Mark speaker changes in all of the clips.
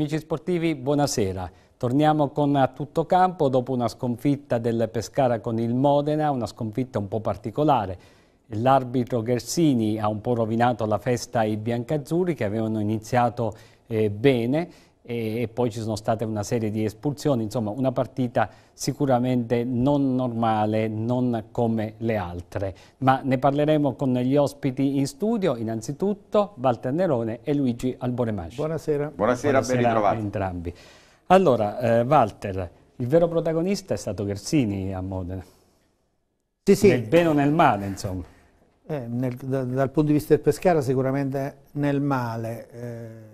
Speaker 1: Amici sportivi, buonasera. Torniamo con a tutto campo dopo una sconfitta del Pescara con il Modena, una sconfitta un po' particolare. L'arbitro Gersini ha un po' rovinato la festa ai biancazzurri che avevano iniziato eh, bene e, e poi ci sono state una serie di espulsioni, insomma una partita sicuramente non normale, non come le altre. Ma ne parleremo con gli ospiti in studio, innanzitutto Walter Nerone e Luigi Alboremagi. Buonasera. Buonasera, Buonasera ben ritrovati. A entrambi. Allora, eh, Walter, il vero protagonista è stato Gersini a Modena. Sì, sì. Nel bene o nel male, insomma.
Speaker 2: Eh, nel, da, dal punto di vista del Pescara sicuramente nel male. Eh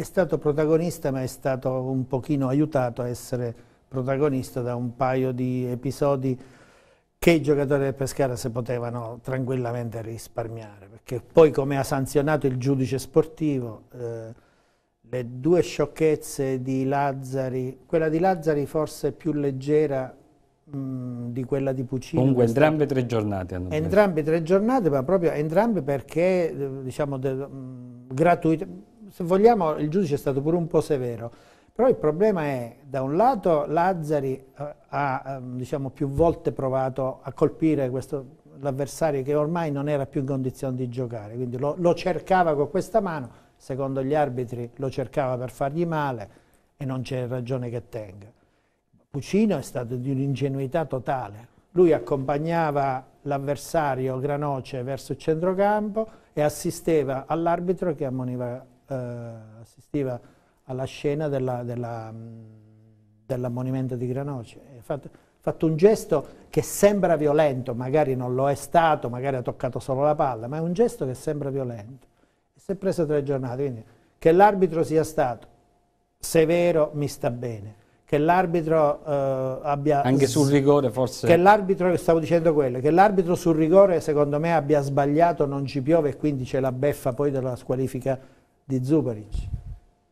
Speaker 2: è stato protagonista ma è stato un pochino aiutato a essere protagonista da un paio di episodi che i giocatori del Pescara si potevano tranquillamente risparmiare, perché poi come ha sanzionato il giudice sportivo, eh, le due sciocchezze di Lazzari, quella di Lazzari forse più leggera di quella di Puccini. Comunque entrambe tre giornate hanno Entrambe tre giornate, ma proprio entrambe perché eh, diciamo, gratuite se vogliamo, il giudice è stato pure un po' severo. Però il problema è, da un lato, Lazzari eh, ha ehm, diciamo, più volte provato a colpire l'avversario che ormai non era più in condizione di giocare, quindi lo, lo cercava con questa mano, secondo gli arbitri lo cercava per fargli male e non c'è ragione che tenga. Puccino è stato di un'ingenuità totale. Lui accompagnava l'avversario Granoce verso il centrocampo e assisteva all'arbitro che ammoniva eh, assistiva alla scena della, della, mm, dell'ammonimento di Granoce. Ha fatto, fatto, un gesto che sembra violento, magari non lo è stato, magari ha toccato solo la palla, ma è un gesto che sembra violento. si è preso tre giornate. Quindi che l'arbitro sia stato severo mi sta bene che l'arbitro eh, abbia... Anche sul rigore forse... Che l'arbitro, stavo dicendo quello, che l'arbitro sul rigore secondo me abbia sbagliato, non ci piove e quindi c'è la beffa poi della squalifica di Zubaric.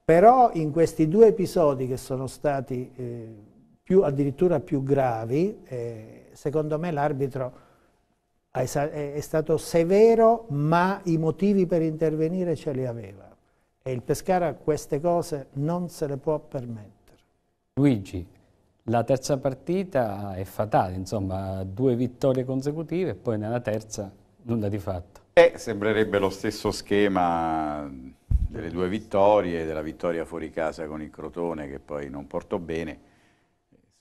Speaker 2: Però in questi due episodi che sono stati eh, più, addirittura più gravi, eh, secondo me l'arbitro è stato severo, ma i motivi per intervenire ce li aveva. E il Pescara queste cose non se le può permettere.
Speaker 1: Luigi, la terza partita è fatale, insomma, due vittorie consecutive e poi nella terza nulla di fatto.
Speaker 3: Eh, sembrerebbe lo stesso schema delle due vittorie, della vittoria fuori casa con il Crotone che poi non portò bene,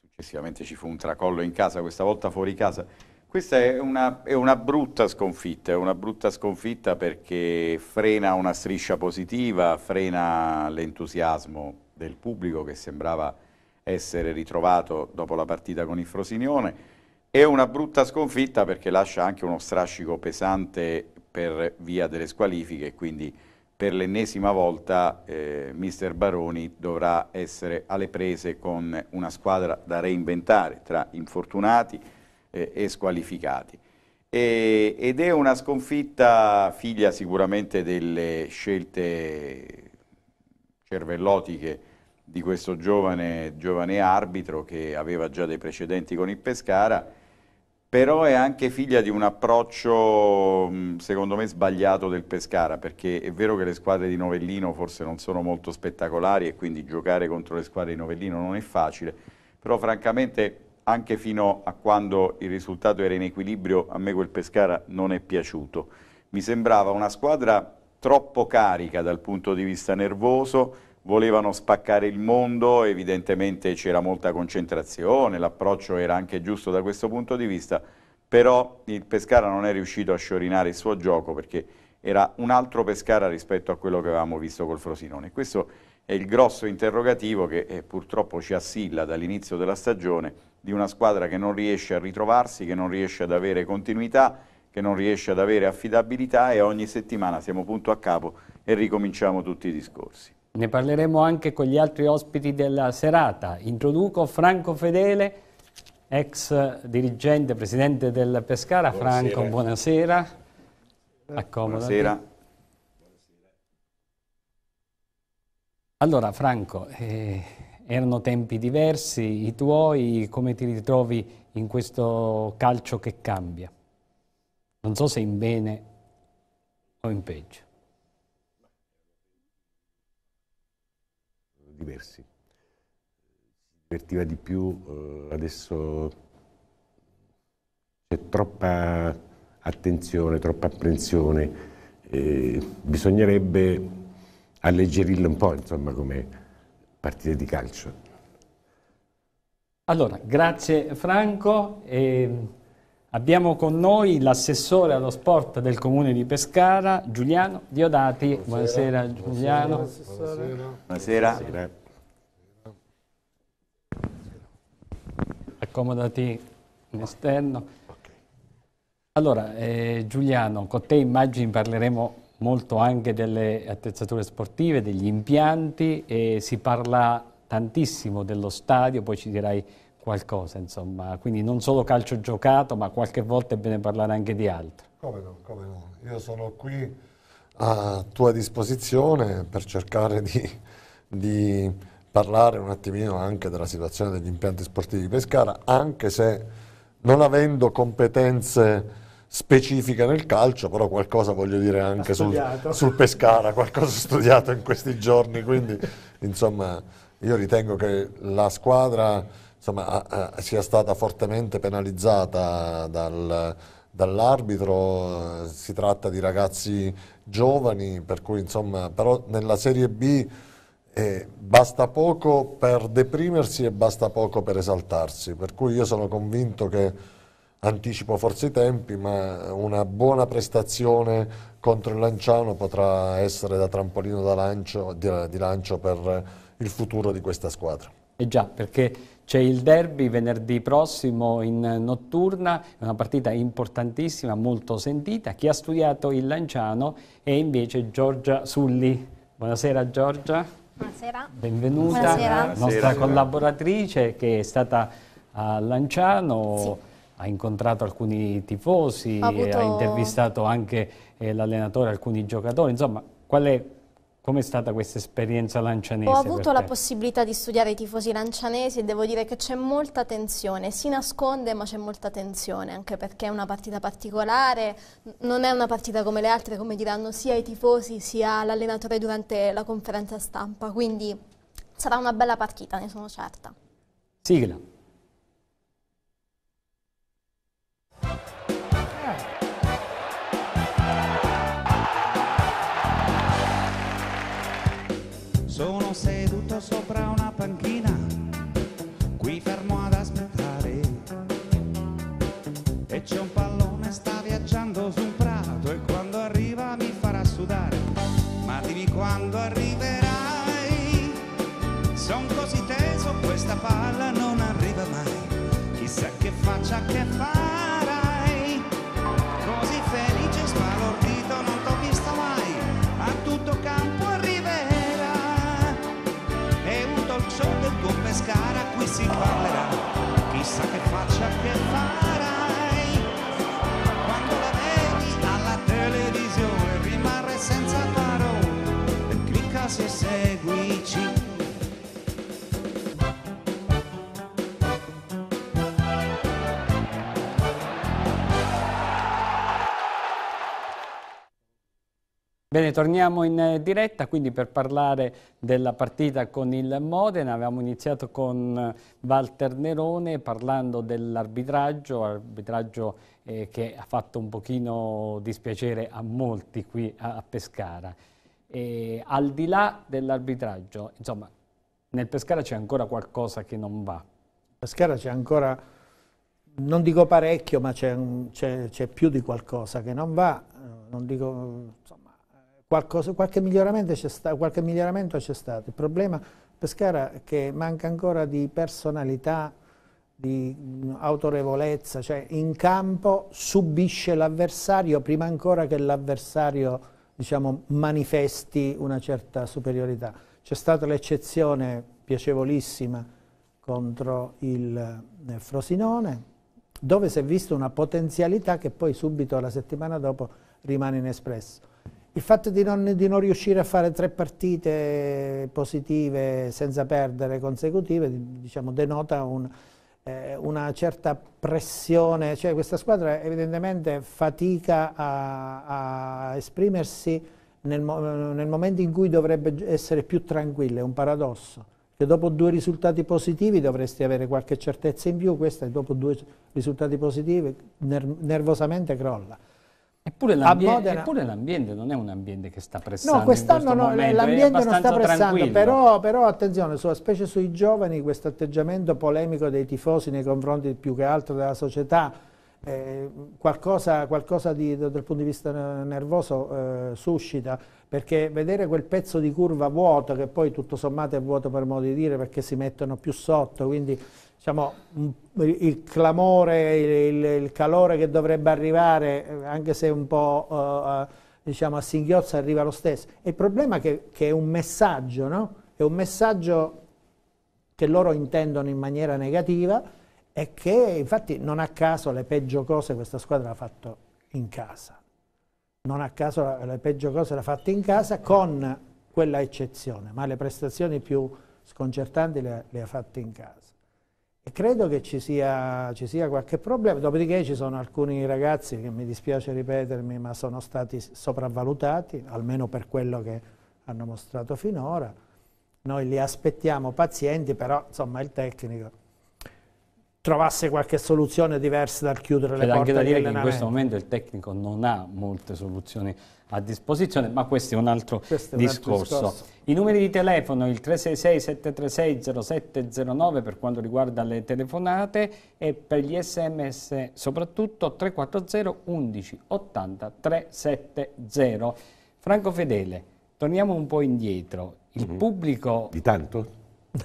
Speaker 3: successivamente ci fu un tracollo in casa, questa volta fuori casa. Questa è una, è una brutta sconfitta, è una brutta sconfitta perché frena una striscia positiva, frena l'entusiasmo del pubblico che sembrava essere ritrovato dopo la partita con il Frosinone. È una brutta sconfitta perché lascia anche uno strascico pesante per via delle squalifiche, quindi per l'ennesima volta eh, mister Baroni dovrà essere alle prese con una squadra da reinventare tra infortunati eh, e squalificati. E, ed è una sconfitta figlia sicuramente delle scelte cervellotiche di questo giovane, giovane arbitro che aveva già dei precedenti con il Pescara però è anche figlia di un approccio secondo me sbagliato del Pescara perché è vero che le squadre di Novellino forse non sono molto spettacolari e quindi giocare contro le squadre di Novellino non è facile però francamente anche fino a quando il risultato era in equilibrio a me quel Pescara non è piaciuto mi sembrava una squadra troppo carica dal punto di vista nervoso volevano spaccare il mondo, evidentemente c'era molta concentrazione, l'approccio era anche giusto da questo punto di vista, però il Pescara non è riuscito a sciorinare il suo gioco perché era un altro Pescara rispetto a quello che avevamo visto col Frosinone. Questo è il grosso interrogativo che eh, purtroppo ci assilla dall'inizio della stagione di una squadra che non riesce a ritrovarsi, che non riesce ad avere continuità, che non riesce ad avere affidabilità e ogni settimana siamo punto a capo e ricominciamo tutti i discorsi
Speaker 1: ne parleremo anche con gli altri ospiti della serata. Introduco Franco Fedele, ex dirigente, presidente del Pescara. Buonasera. Franco, buonasera. Accomodati. Buonasera. Allora Franco, eh, erano tempi diversi i tuoi, come ti ritrovi in questo calcio che cambia? Non so se in bene o in peggio.
Speaker 4: diversi. Si divertiva di più, eh, adesso c'è troppa attenzione, troppa apprensione, eh, bisognerebbe alleggerirlo un po', insomma, come partite di calcio.
Speaker 1: Allora, grazie Franco. E... Ehm, Abbiamo con noi l'assessore allo sport del comune di Pescara, Giuliano Diodati. Buonasera, buonasera Giuliano.
Speaker 3: Buonasera. buonasera. buonasera.
Speaker 1: Accomodati in esterno. Allora, eh, Giuliano, con te immagini parleremo molto anche delle attrezzature sportive, degli impianti e si parla tantissimo dello stadio, poi ci dirai qualcosa, insomma, quindi non solo calcio giocato, ma qualche volta è bene parlare anche di altro.
Speaker 5: Come no, come no. Io sono qui a tua disposizione per cercare di, di parlare un attimino anche della situazione degli impianti sportivi di Pescara, anche se non avendo competenze specifiche nel calcio, però qualcosa voglio dire anche sul, sul, Pescara, qualcosa studiato in questi giorni, quindi insomma io ritengo che la squadra insomma, a, a, sia stata fortemente penalizzata dal, dall'arbitro, eh, si tratta di ragazzi giovani, per cui insomma, però nella Serie B eh, basta poco per deprimersi e basta poco per esaltarsi, per cui io sono convinto che anticipo forse i tempi, ma una buona prestazione contro il Lanciano potrà essere da trampolino da lancio, di, di lancio per il futuro di questa squadra. E eh già, perché c'è il derby
Speaker 1: venerdì prossimo in notturna, una partita importantissima, molto sentita. Chi ha studiato il Lanciano è invece Giorgia Sulli. Buonasera Giorgia. Buonasera. Benvenuta. Buonasera. Buonasera. Nostra collaboratrice che è stata a Lanciano. Sì ha incontrato alcuni tifosi, avuto... ha intervistato anche eh, l'allenatore, alcuni giocatori, insomma qual è Com'è stata questa esperienza lancianese? Ho avuto la
Speaker 6: possibilità di studiare i tifosi lancianesi e devo dire che c'è molta tensione, si nasconde ma c'è molta tensione, anche perché è una partita particolare, non è una partita come le altre, come diranno sia i tifosi sia l'allenatore durante la conferenza stampa, quindi sarà una bella partita, ne sono certa.
Speaker 1: Sigla.
Speaker 7: seduto sopra una panchina, qui fermo ad aspettare. E c'è un pallone, sta viaggiando su un prato e quando arriva mi farà sudare. Ma dimmi quando arriverai, son così teso, questa palla non arriva mai. Chissà che faccia che fa. si parlerà, chissà che faccia che fa.
Speaker 1: Bene, torniamo in eh, diretta quindi per parlare della partita con il Modena. Avevamo iniziato con eh, Walter Nerone parlando dell'arbitraggio, arbitraggio, eh, che ha fatto un pochino dispiacere a molti qui a, Pescara. E, al di là
Speaker 2: dell'arbitraggio, insomma, nel Pescara c'è ancora qualcosa che non va. Pescara c'è ancora, non dico parecchio, ma c'è più di qualcosa che non va. Non dico, insomma, Qualcosa, qualche, miglioramento c'è stato. Il problema Pescara è che manca ancora di personalità, di mm, autorevolezza, cioè in campo subisce l'avversario prima ancora che l'avversario diciamo, manifesti una certa superiorità. C'è stata l'eccezione piacevolissima contro il eh, Frosinone, dove si è vista una potenzialità che poi subito la settimana dopo rimane inespresso. Il fatto di non, di non, riuscire a fare tre partite positive senza perdere consecutive diciamo, denota un, eh, una certa pressione, cioè questa squadra evidentemente fatica a, a esprimersi nel, nel, momento in cui dovrebbe essere più tranquilla, è un paradosso, che dopo due risultati positivi dovresti avere qualche certezza in più, questa dopo due risultati positivi nervosamente crolla. Eppure, l'ambiente
Speaker 1: non è un ambiente che sta pressando. No, quest'anno no, l'ambiente non sta pressando, però,
Speaker 2: però, attenzione, sulla, specie sui giovani, questo atteggiamento polemico dei tifosi nei confronti più che altro della società, eh, qualcosa, qualcosa di, dal punto di vista nervoso eh, suscita, perché vedere quel pezzo di curva vuoto, che poi tutto sommato è vuoto per modo di dire, perché si mettono più sotto, quindi diciamo, il clamore, il, il, calore che dovrebbe arrivare, eh, anche se un po' eh, eh, diciamo, a singhiozza arriva lo stesso. Il problema è che, che è un messaggio, no? È un messaggio che loro intendono in maniera negativa e che infatti non a caso le peggio cose questa squadra l'ha fatto in casa. Non a caso le peggio cose l'ha fatta in casa con quella eccezione, ma le prestazioni più sconcertanti le, le ha fatte in casa. Credo che ci sia, ci sia, qualche problema, dopodiché ci sono alcuni ragazzi che mi dispiace ripetermi ma sono stati sopravvalutati, almeno per quello che hanno mostrato finora. Noi li aspettiamo pazienti, però insomma il tecnico trovasse qualche soluzione diversa dal chiudere C'è le porte. C'è anche da dire che in questo
Speaker 1: momento il tecnico non ha molte soluzioni a disposizione, ma questo è un altro, è un discorso. altro discorso. I numeri di telefono, il 366-736-0709 per quanto riguarda le telefonate e per gli sms soprattutto 340 1180 370. Franco Fedele, torniamo un po' indietro. Il mm-hmm. pubblico... Di tanto?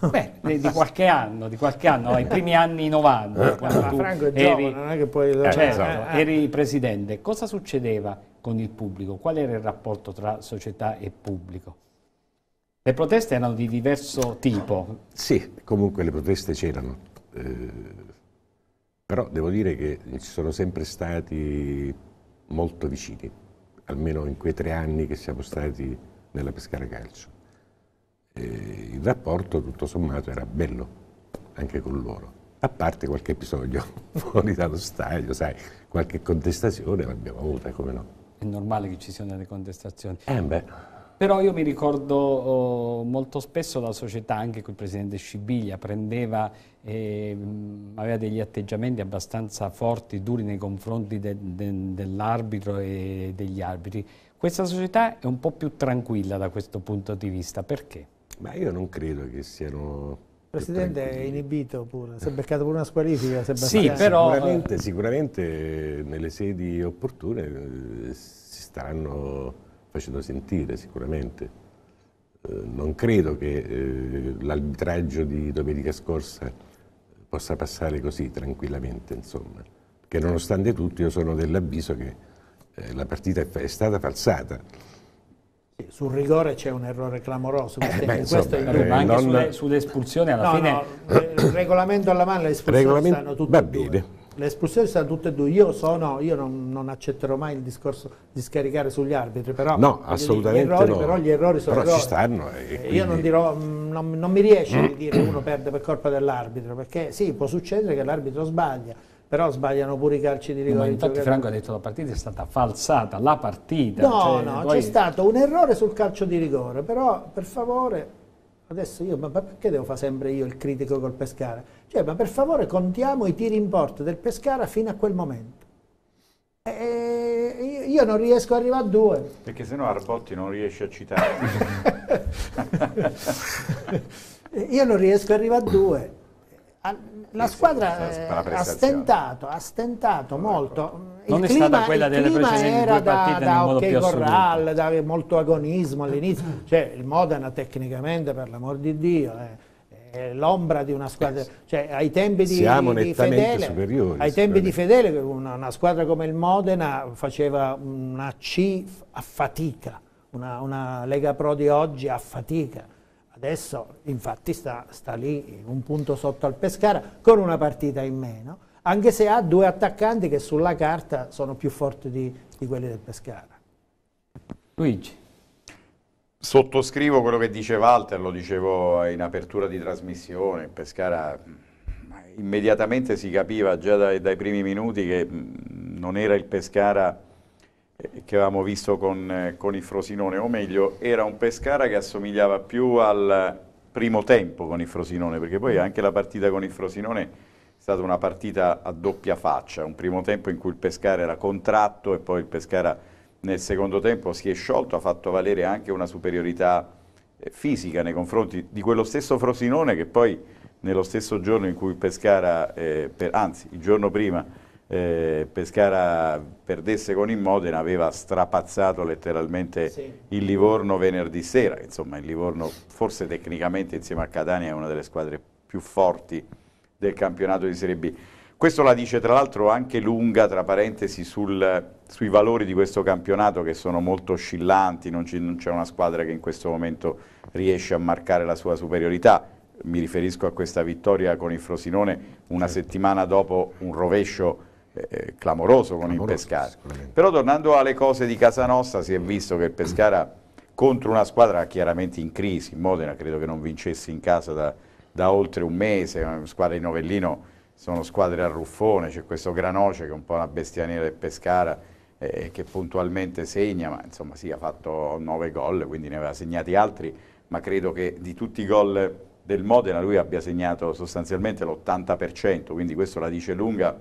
Speaker 1: Beh, di qualche anno, di qualche anno, ai primi anni 90, eh. quando tu Franco è giovane, eri, non
Speaker 8: è che poi... certo, eh, eri
Speaker 1: presidente, cosa succedeva? con il pubblico. Qual era il rapporto tra società e pubblico? Le proteste erano di diverso tipo.
Speaker 4: Sì, comunque le proteste c'erano. Eh, però devo dire che ci sono sempre stati molto vicini, almeno in quei tre anni che siamo stati nella Pescara Calcio. Eh, il rapporto tutto sommato era bello anche con loro, a parte qualche episodio fuori dallo stadio, sai, qualche contestazione l'abbiamo avuta, come no
Speaker 1: è normale che ci siano delle contestazioni. Eh Però io mi ricordo oh, molto spesso la società, anche col presidente Scibiglia, prendeva, eh, aveva degli atteggiamenti abbastanza forti, duri nei confronti de, de, dell'arbitro e degli arbitri. Questa società è un po' più tranquilla da questo punto di vista, perché? Ma io non credo che siano
Speaker 2: Presidente è inibito pure, si è beccato pure una squalifica. Sì, però... Sicuramente,
Speaker 4: sicuramente eh, nelle sedi opportune eh, si staranno facendo sentire, sicuramente. Eh, non credo che l'arbitraggio di domenica scorsa possa passare così tranquillamente, insomma. Che nonostante tutto io sono dell'avviso che la partita è stata falsata
Speaker 2: sul rigore c'è un errore clamoroso, eh, beh, insomma, è... eh, anche non... sulle, sull'espulsione alla no, fine... No, il regolamento alla mano e l'espulsione Regolamento... stanno tutte e due. Le espulsioni stanno tutte e due. Io, sono, io non, non, accetterò mai il discorso di scaricare sugli arbitri, però, no, assolutamente gli errori, no. però gli errori sono però errori. Ci stanno eh, quindi... Io non, dirò, mm, non, non mi riesce di mm. dire uno perde per colpa dell'arbitro, perché sì, può succedere che l'arbitro sbaglia, però sbagliano pure i calci di rigore. No, infatti Franco ha
Speaker 1: detto che la partita è stata falsata, la partita. No, cioè, no, poi... c'è
Speaker 2: stato un errore sul calcio di rigore, però per favore, adesso io, ma perché devo fare sempre io il critico col Pescara? Cioè, ma per favore contiamo i tiri in porta del Pescara fino a quel momento. E eh, io non riesco ad arrivare a due.
Speaker 3: Perché sennò Arbotti non riesce a citare.
Speaker 2: io non riesco ad arrivare a due la squadra eh, ha, stentato, ha stentato molto. Il non clima, è stata quella delle precedenti era due partite da, da ok Corral, da molto agonismo all'inizio. cioè, il Modena tecnicamente, per l'amor di Dio... Eh, è l'ombra di una squadra, eh cioè ai tempi di, Siamo di Fedele, superiori, ai tempi di Fedele una, una, squadra come il Modena faceva una C a fatica, una, una Lega Pro di oggi a fatica. Adesso infatti sta, sta, lì un punto sotto al Pescara con una partita in meno, anche se ha due attaccanti che sulla carta sono più forti di, di quelli del Pescara.
Speaker 1: Luigi.
Speaker 3: Sottoscrivo quello che dice Walter, lo dicevo in apertura di trasmissione, Pescara mm, immediatamente si capiva già dai, dai primi minuti che mm, non era il Pescara che avevamo visto con, eh, con il Frosinone, o meglio, era un Pescara che assomigliava più al primo tempo con il Frosinone, perché poi anche la partita con il Frosinone è stata una partita a doppia faccia, un primo tempo in cui il Pescara era contratto e poi il Pescara nel secondo tempo si è sciolto, ha fatto valere anche una superiorità eh, fisica nei confronti di quello stesso Frosinone che poi nello stesso giorno in cui il Pescara, eh, per, anzi il giorno prima, eh, Pescara perdesse con il Modena aveva strapazzato letteralmente sì. il Livorno venerdì sera, insomma il Livorno forse tecnicamente insieme a Catania è una delle squadre più forti del campionato di Serie B. Questo la dice tra l'altro anche lunga, tra parentesi, sul, sui valori di questo campionato che sono molto oscillanti, non c'è una squadra che in questo momento riesce a marcare la sua superiorità. Mi riferisco a questa vittoria con il Frosinone una certo. settimana dopo un rovescio eh, clamoroso con clamoroso, il Pescara. Però tornando alle cose di casa nostra si è visto che il Pescara contro una squadra chiaramente in crisi, in Modena credo che non vincesse in casa da, da oltre un mese, una squadra di Novellino sono squadre a ruffone, c'è questo Granoce che è un po' una bestia nera del Pescara eh, che puntualmente segna, ma insomma sì ha fatto 9 gol, quindi ne aveva segnati altri, ma credo che di tutti i gol del Modena lui abbia segnato sostanzialmente l'80%, quindi questo la dice lunga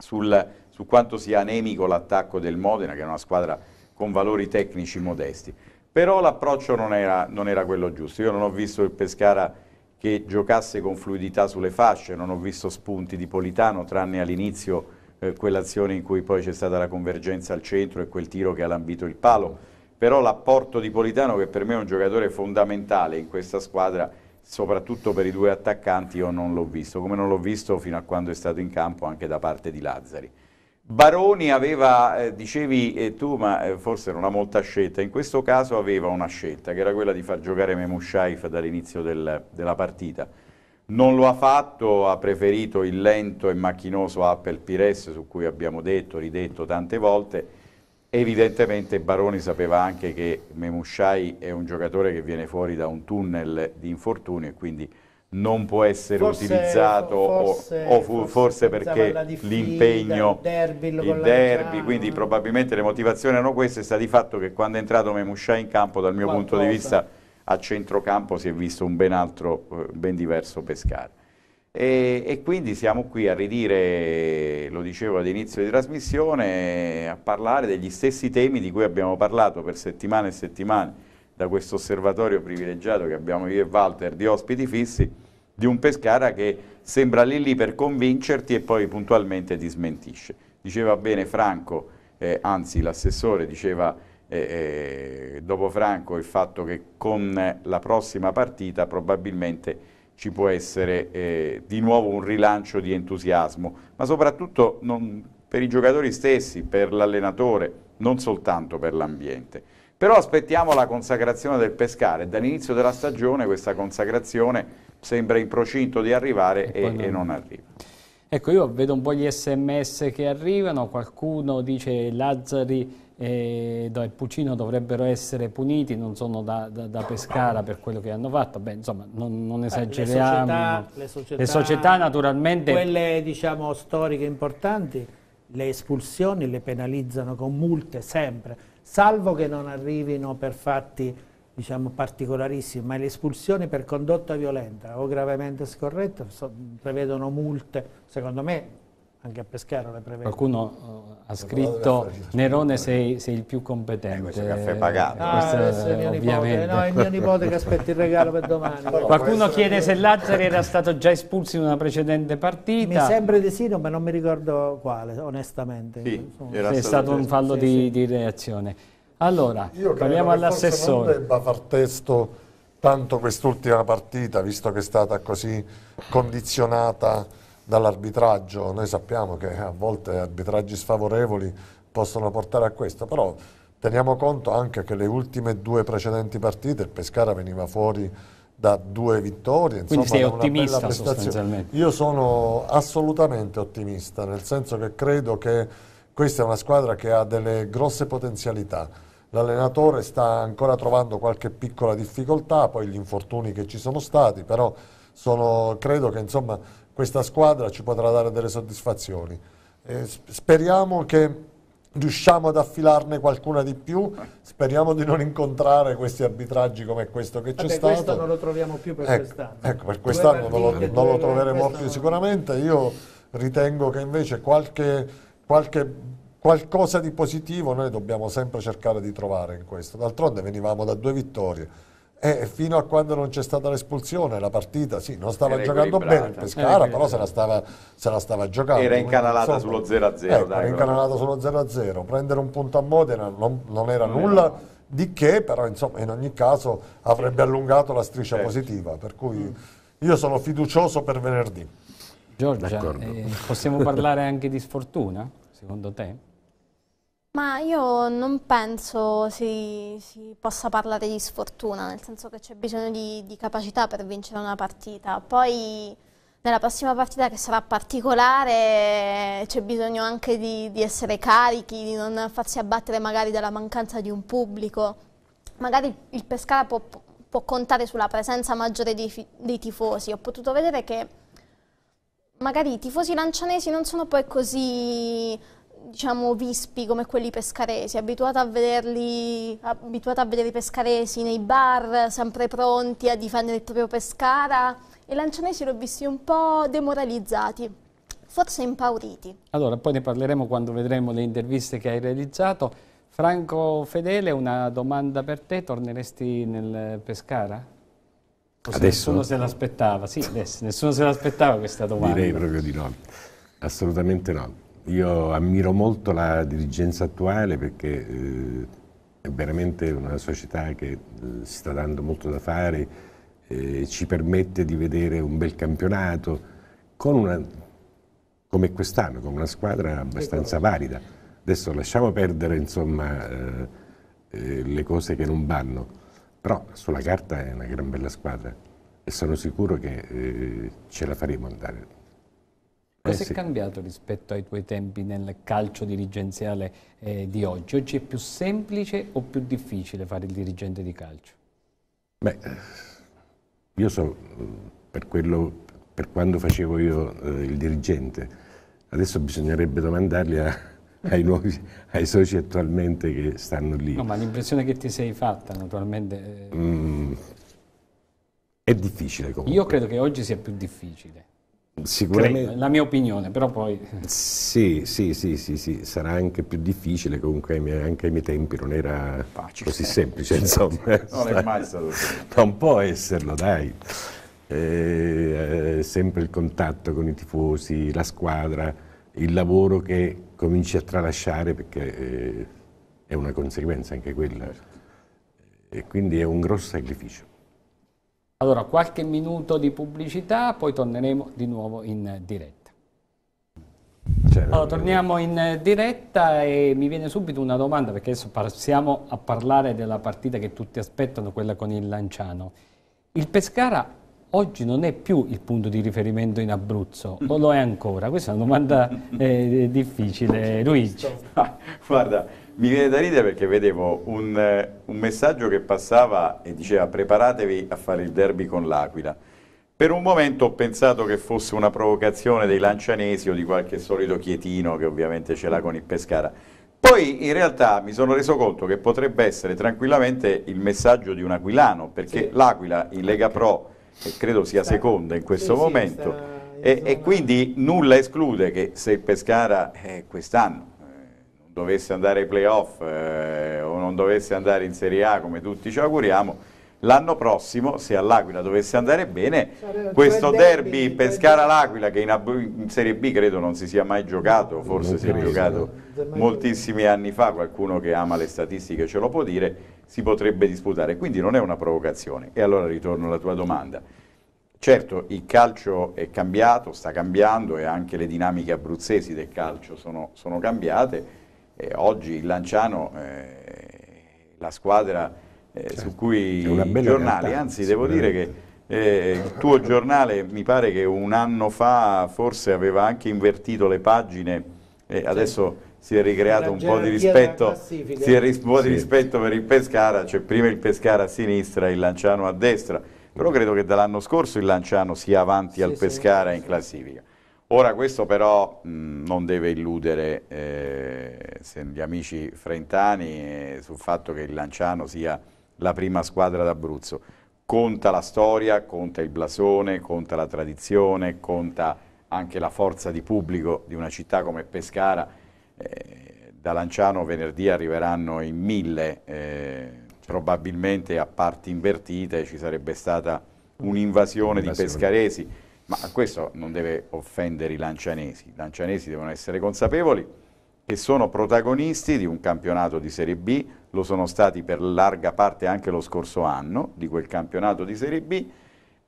Speaker 3: sul, su quanto sia anemico l'attacco del Modena, che è una squadra con valori tecnici modesti. Però l'approccio non era, non era quello giusto. Io non ho visto il Pescara che giocasse con fluidità sulle fasce, non ho visto spunti di Politano, tranne all'inizio eh, quell'azione in cui poi c'è stata la convergenza al centro e quel tiro che ha lambito il palo. Però l'apporto di Politano, che per me è un giocatore fondamentale in questa squadra, soprattutto per i due attaccanti io non l'ho visto, come non l'ho visto fino a quando è stato in campo anche da parte di Lazzari. Baroni aveva, eh, dicevi eh, tu, ma eh, forse non ha molta scelta, in questo caso aveva una scelta, che era quella di far giocare Memushaif dall'inizio del, della partita. Non lo ha fatto, ha preferito il lento e macchinoso Apple Pires, su cui abbiamo detto, ridetto tante volte, Evidentemente Baroni sapeva anche che Memusciai è un giocatore che viene fuori da un tunnel di infortunio e quindi non può essere forse, utilizzato forse, o, o forse, forse perché l'impegno, il derby, quindi probabilmente le motivazioni erano queste, sta di fatto che quando è entrato Memusciai in campo dal mio Qualcosa. punto di vista a centrocampo si è visto un ben altro, eh, ben diverso pescare. E, e, quindi siamo qui a ridire, lo dicevo all'inizio di trasmissione, a parlare degli stessi temi di cui abbiamo parlato per settimane e settimane da questo osservatorio privilegiato che abbiamo io e Walter di ospiti fissi, di un Pescara che sembra lì lì per convincerti e poi puntualmente ti smentisce. Diceva bene Franco, eh, anzi l'assessore diceva eh, eh, dopo Franco il fatto che con la prossima partita probabilmente ci può essere eh, di nuovo un rilancio di entusiasmo, ma soprattutto non, per i giocatori stessi, per l'allenatore, non soltanto per l'ambiente. Però aspettiamo la consacrazione del Pescare, dall'inizio della stagione questa consacrazione sembra in procinto di arrivare e, e, non... e non arriva.
Speaker 1: Ecco, io vedo un po' gli sms che arrivano, qualcuno dice Lazzari e dal Pucino dovrebbero essere puniti, non sono da, da, da, Pescara per quello che hanno fatto, Beh, insomma non, non eh, esageriamo. Le società, le, società, le società, naturalmente... Quelle
Speaker 2: diciamo storiche importanti, le espulsioni le penalizzano con multe sempre, salvo che non arrivino per fatti diciamo, particolarissimi, ma le espulsioni per condotta violenta o gravemente scorretta so, prevedono multe, secondo me anche a Pescara le prevede. Qualcuno uh, ha scritto
Speaker 1: Nerone sei, sei, il più competente. Eh, questo caffè pagato. Ah, eh, ovviamente. No, è mio nipote che
Speaker 2: aspetta il regalo per domani. Però
Speaker 1: Qualcuno chiede se Lazzari era stato già espulso in una precedente partita. Mi sembra
Speaker 2: di sì, ma non mi ricordo quale, onestamente. Sì, è stato un fallo sì, di,
Speaker 1: sì. di, reazione. Allora, parliamo all'assessore. Non debba
Speaker 5: far testo tanto quest'ultima partita, visto che è stata così condizionata dall'arbitraggio, noi sappiamo che a volte arbitraggi sfavorevoli possono portare a questo, però teniamo conto anche che le ultime due precedenti partite il Pescara veniva fuori da due vittorie, insomma, Quindi sei ottimista sostanzialmente. Io sono assolutamente ottimista, nel senso che credo che questa è una squadra che ha delle grosse potenzialità. L'allenatore sta ancora trovando qualche piccola difficoltà, poi gli infortuni che ci sono stati, però sono, credo che insomma, questa squadra ci potrà dare delle soddisfazioni. Eh, speriamo che riusciamo ad affilarne qualcuna di più, speriamo di non incontrare questi arbitraggi come questo che c'è Vabbè, stato. Questo non lo troviamo più per ecco, quest'anno. Ecco, per quest'anno non lo, non lo troveremo più sicuramente. Io ritengo che invece qualche, qualche, qualcosa di positivo noi dobbiamo sempre cercare di trovare in questo. D'altronde venivamo da due vittorie eh, fino a quando non c'è stata l'espulsione, la partita sì, non stava era giocando bene il Pescara, però se la, stava, se la, stava, giocando. Era incanalata insomma, sullo
Speaker 3: 0-0. Eh, ecco, era incanalata
Speaker 5: sullo 0-0. Prendere un punto a Modena non, non era non nulla era. di che, però insomma, in ogni caso avrebbe allungato la striscia certo. positiva. Per cui io sono fiducioso per venerdì. Giorgia, eh,
Speaker 1: possiamo parlare anche di sfortuna, secondo te?
Speaker 6: Ma io non penso si, si, possa parlare di sfortuna, nel senso che c'è bisogno di, di, capacità per vincere una partita. Poi nella prossima partita che sarà particolare c'è bisogno anche di, di, essere carichi, di non farsi abbattere magari dalla mancanza di un pubblico. Magari il Pescara può, può contare sulla presenza maggiore dei, dei tifosi. Ho potuto vedere che magari i tifosi lancianesi non sono poi così diciamo vispi come quelli pescaresi, abituata a vederli, abituata a vedere i pescaresi nei bar, sempre pronti a difendere il proprio Pescara e lancianesi l'ho visti un po' demoralizzati, forse impauriti.
Speaker 1: Allora, poi ne parleremo quando vedremo le interviste che hai realizzato. Franco Fedele, una domanda per te, torneresti nel Pescara? adesso? Nessuno se l'aspettava, sì, adesso, nessuno se l'aspettava questa domanda. Direi proprio di no,
Speaker 4: assolutamente no. Io ammiro molto la dirigenza attuale perché eh, è veramente una società che eh, si sta dando molto da fare, eh, ci permette di vedere un bel campionato una, come quest'anno, con una squadra abbastanza valida. Adesso lasciamo perdere insomma, eh, eh, le cose che non vanno, però sulla carta è una gran bella squadra e sono sicuro che eh, ce la faremo andare. Cosa eh sì. è
Speaker 1: cambiato rispetto ai tuoi tempi nel calcio dirigenziale eh, di oggi? Oggi è più semplice o più difficile fare il dirigente di calcio?
Speaker 4: Beh, io so eh, per, quello, per quando facevo io eh, il dirigente, adesso bisognerebbe domandarli a, ai, nuovi, ai, soci attualmente che stanno lì. No,
Speaker 1: ma l'impressione che ti sei fatta naturalmente...
Speaker 4: Eh, mm, è difficile comunque.
Speaker 1: Io credo che oggi sia più difficile.
Speaker 4: Sicuramente.
Speaker 1: la mia opinione, però poi...
Speaker 4: Sì, sì, sì, sì, sì, sarà anche più difficile, comunque anche ai miei tempi non era Facile. così semplice, insomma. Non è mai stato Non può esserlo, dai. Eh, eh, sempre il contatto con i tifosi, la squadra, il lavoro che cominci a tralasciare perché eh, è una conseguenza anche quella. Certo. E quindi è un grosso sacrificio.
Speaker 1: Allora, qualche minuto di pubblicità, poi torneremo di nuovo in diretta. Cioè, allora, torniamo in diretta e mi viene subito una domanda, perché adesso passiamo a parlare della partita che tutti aspettano, quella con il Lanciano. Il Pescara oggi non è più il punto di riferimento in Abruzzo, o lo è ancora? Questa è una domanda eh, difficile. Luigi.
Speaker 3: Guarda, mi viene da ridere perché vedevo un, eh, un messaggio che passava e diceva preparatevi a fare il derby con l'Aquila. Per un momento ho pensato che fosse una provocazione dei lancianesi o di qualche solito chietino che ovviamente ce l'ha con il Pescara. Poi in realtà mi sono reso conto che potrebbe essere tranquillamente il messaggio di un aquilano, perché sì. l'Aquila in Lega Pro credo sia seconda in questo sì, momento sì, e, e, quindi nulla esclude che se il Pescara eh, quest'anno dovesse andare ai playoff eh, o non dovesse andare in Serie A come tutti ci auguriamo, l'anno prossimo se all'Aquila dovesse andare bene Sarà questo derby, derby Pescara-L'Aquila che in, in, Serie B credo non si sia mai giocato, forse si è giocato moltissimi anni fa, qualcuno che ama le statistiche ce lo può dire, si potrebbe disputare, quindi non è una provocazione. E allora ritorno alla tua domanda. Certo, il calcio è cambiato, sta cambiando e anche le dinamiche abruzzesi del calcio sono, sono cambiate, eh, oggi il Lanciano, eh, la squadra eh, su certo. cui i giornali, anzi devo dire che eh, il tuo giornale mi pare che un anno fa forse aveva anche invertito le pagine, adesso si è ricreato un po' di rispetto, si è ris- po di rispetto per il Pescara, cioè prima il Pescara a sinistra e il Lanciano a destra, però mm. credo che dall'anno scorso il Lanciano sia avanti sì, al Pescara sì, in classifica. Ora questo però mh, non deve illudere eh, gli amici frentani eh, sul fatto che il Lanciano sia la prima squadra d'Abruzzo. Conta la storia, conta il blasone, conta la tradizione, conta anche la forza di pubblico di una città come Pescara. Eh, da Lanciano venerdì arriveranno in mille, eh, probabilmente a parti invertite ci sarebbe stata un'invasione di pescaresi ma questo non deve offendere i lancianesi. I lancianesi devono essere consapevoli che sono protagonisti di un campionato di Serie B, lo sono stati per larga parte anche lo scorso anno di quel campionato di Serie B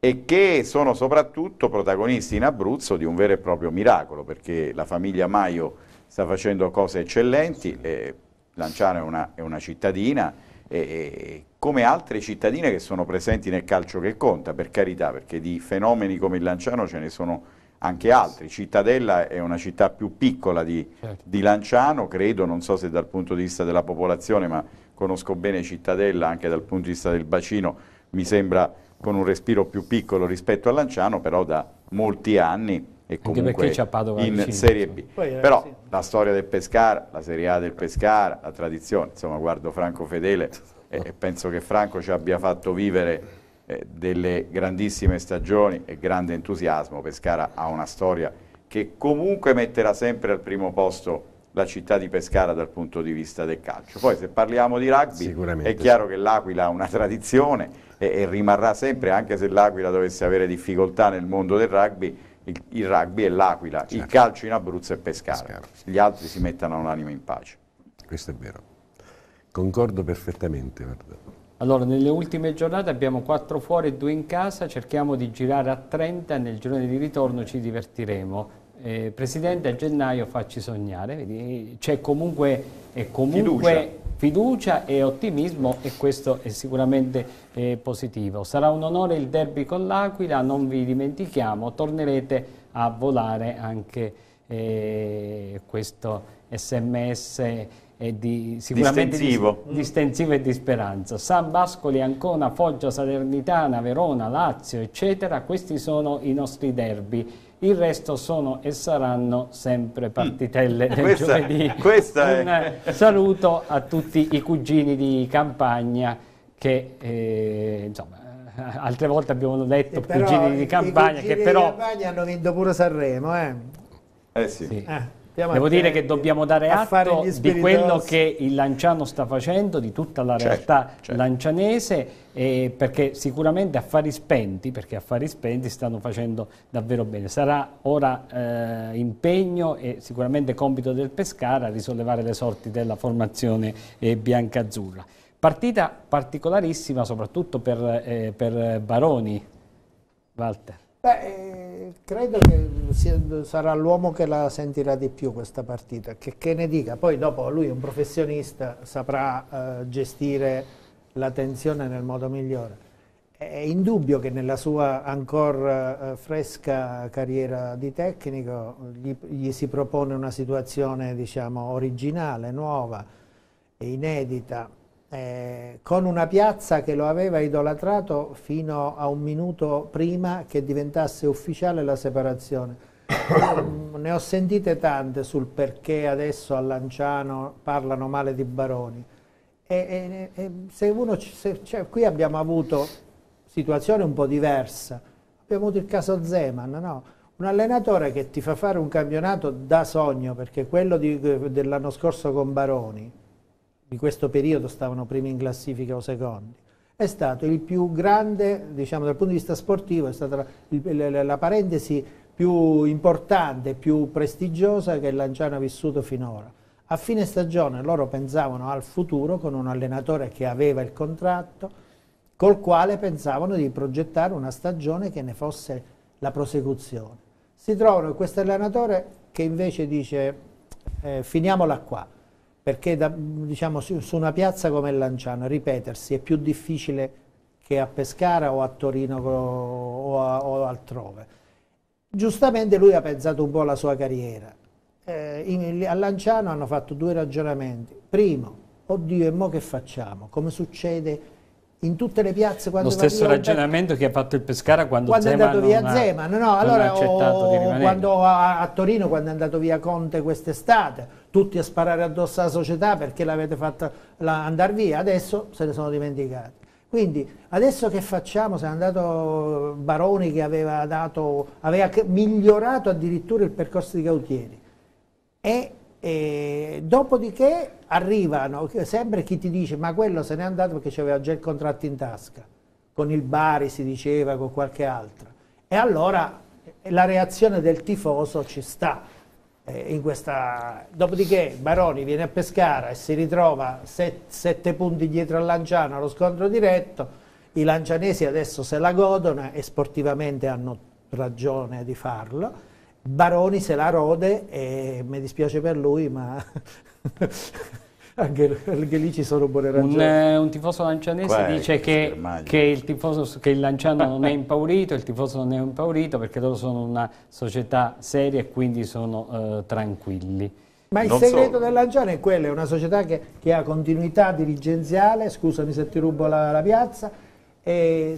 Speaker 3: e che sono soprattutto protagonisti in Abruzzo di un vero e proprio miracolo perché la famiglia Maio sta facendo cose eccellenti, Lanciano è una, è una cittadina e, e come altre cittadine che sono presenti nel calcio che conta, per carità, perché di fenomeni come il Lanciano ce ne sono anche altri. Cittadella è una città più piccola di, certo. di Lanciano, credo, non so se dal punto di vista della popolazione, ma conosco bene Cittadella anche dal punto di vista del bacino, mi sembra con un respiro più piccolo rispetto a Lanciano, però da molti anni e comunque in vicino, Serie B. Eh, però la storia del Pescara, la Serie A del Pescara, la tradizione, insomma guardo Franco Fedele, eh, penso che Franco ci abbia fatto vivere eh, delle grandissime stagioni e grande entusiasmo. Pescara ha una storia che comunque metterà sempre al primo posto la città di Pescara dal punto di vista del calcio. Poi se parliamo di rugby è chiaro che l'Aquila ha una tradizione e, e rimarrà sempre, anche se l'Aquila dovesse avere difficoltà nel mondo del rugby, il, il rugby è l'Aquila, certo. il calcio in Abruzzo è Pescara. Pescara. Gli altri si mettono l'anima in pace. Questo è vero.
Speaker 4: Concordo perfettamente. Guarda.
Speaker 1: Allora, nelle ultime giornate abbiamo quattro fuori e due in casa, cerchiamo di girare a 30 nel giorno di ritorno ci divertiremo. Eh, Presidente, a gennaio facci sognare, c'è comunque, comunque fiducia. fiducia. e ottimismo e questo è sicuramente eh, positivo. Sarà un onore il derby con l'Aquila, non vi dimentichiamo, tornerete a volare anche eh, questo sms e di, sicuramente distensivo. Di, distensivo e di speranza. San Bascoli, Ancona, Foggia, Salernitana, Verona, Lazio, eccetera, questi sono i nostri derby il resto sono e saranno sempre mm. partitelle del questa, giovedì. Questa Un è. saluto a tutti i cugini di campagna che eh, insomma, eh, altre volte abbiamo detto eh, cugini di campagna che però di
Speaker 2: campagna hanno vinto pure Sanremo, eh.
Speaker 1: Eh sì. sì. Ah. Andiamo Devo dire che dobbiamo dare atto di quello che il Lanciano sta facendo, di tutta la certo, realtà certo, certo. lancianese, eh, perché sicuramente affari spenti, perché affari spenti stanno facendo davvero bene. Sarà ora eh, impegno e sicuramente compito del Pescara risollevare le sorti della formazione eh, bianca-azzurra. Partita particolarissima soprattutto per, eh, per Baroni, Walter.
Speaker 2: Beh, eh, credo che sarà l'uomo che la sentirà di più questa partita, che, che ne dica, poi dopo lui è un professionista, saprà eh, gestire la tensione nel modo migliore. È indubbio che nella sua ancora eh, fresca carriera di tecnico gli, gli si propone una situazione diciamo, originale, nuova, e inedita, eh, con una piazza che lo aveva idolatrato fino a un minuto prima che diventasse ufficiale la separazione. ne ho sentite tante sul perché adesso a Lanciano parlano male di Baroni. E, e, e se uno, se, cioè, qui abbiamo avuto situazione un po' diversa. Abbiamo avuto il caso Zeman, no? un allenatore che ti fa fare un campionato da sogno, perché quello dell'anno scorso con Baroni di questo periodo stavano primi in classifica o secondi, è stato il più grande, diciamo dal punto di vista sportivo, è stata la, la, la, la parentesi più importante, più prestigiosa che Lanciano ha vissuto finora. A fine stagione loro pensavano al futuro con un allenatore che aveva il contratto, col quale pensavano di progettare una stagione che ne fosse la prosecuzione. Si trovano questo allenatore che invece dice eh, finiamola qua perché da, diciamo, su, una piazza come Lanciano ripetersi è più difficile che a Pescara o a Torino o, a, o altrove. Giustamente lui ha pensato un po' alla sua carriera. Eh, in, a Lanciano hanno fatto due ragionamenti. Primo, oddio e mo che facciamo? Come succede in tutte le piazze quando lo stesso ragionamento
Speaker 1: che ha fatto il Pescara quando, quando Zeman è andato via ha, Zeman no, allora, oh, quando,
Speaker 2: a, a, Torino quando è andato via Conte quest'estate tutti a sparare addosso alla società perché l'avete fatta la, andare via adesso se ne sono dimenticati quindi adesso che facciamo se è andato Baroni che aveva, dato, aveva migliorato addirittura il percorso di Gautieri e e dopodiché arrivano sempre chi ti dice ma quello se n'è andato perché aveva già il contratto in tasca, con il Bari si diceva, con qualche altro. E allora eh, la reazione del tifoso ci sta. Eh, questa... Dopodiché Baroni viene a Pescara e si ritrova set, sette punti dietro a Lanciano allo scontro diretto. I lancianesi adesso se la godono e sportivamente hanno ragione di farlo Baroni se la rode e mi dispiace per lui, ma anche, anche, lì ci sono buone ragioni. Un, eh,
Speaker 1: un tifoso lancianese Qua dice che, che, il tifoso, che il lanciano non è impaurito, il tifoso non è impaurito perché loro sono una società seria e quindi sono eh, tranquilli. Ma il non segreto
Speaker 2: so. del Lanciano è quello, è una società che, che ha continuità dirigenziale, scusami se ti rubo la, la piazza, eh,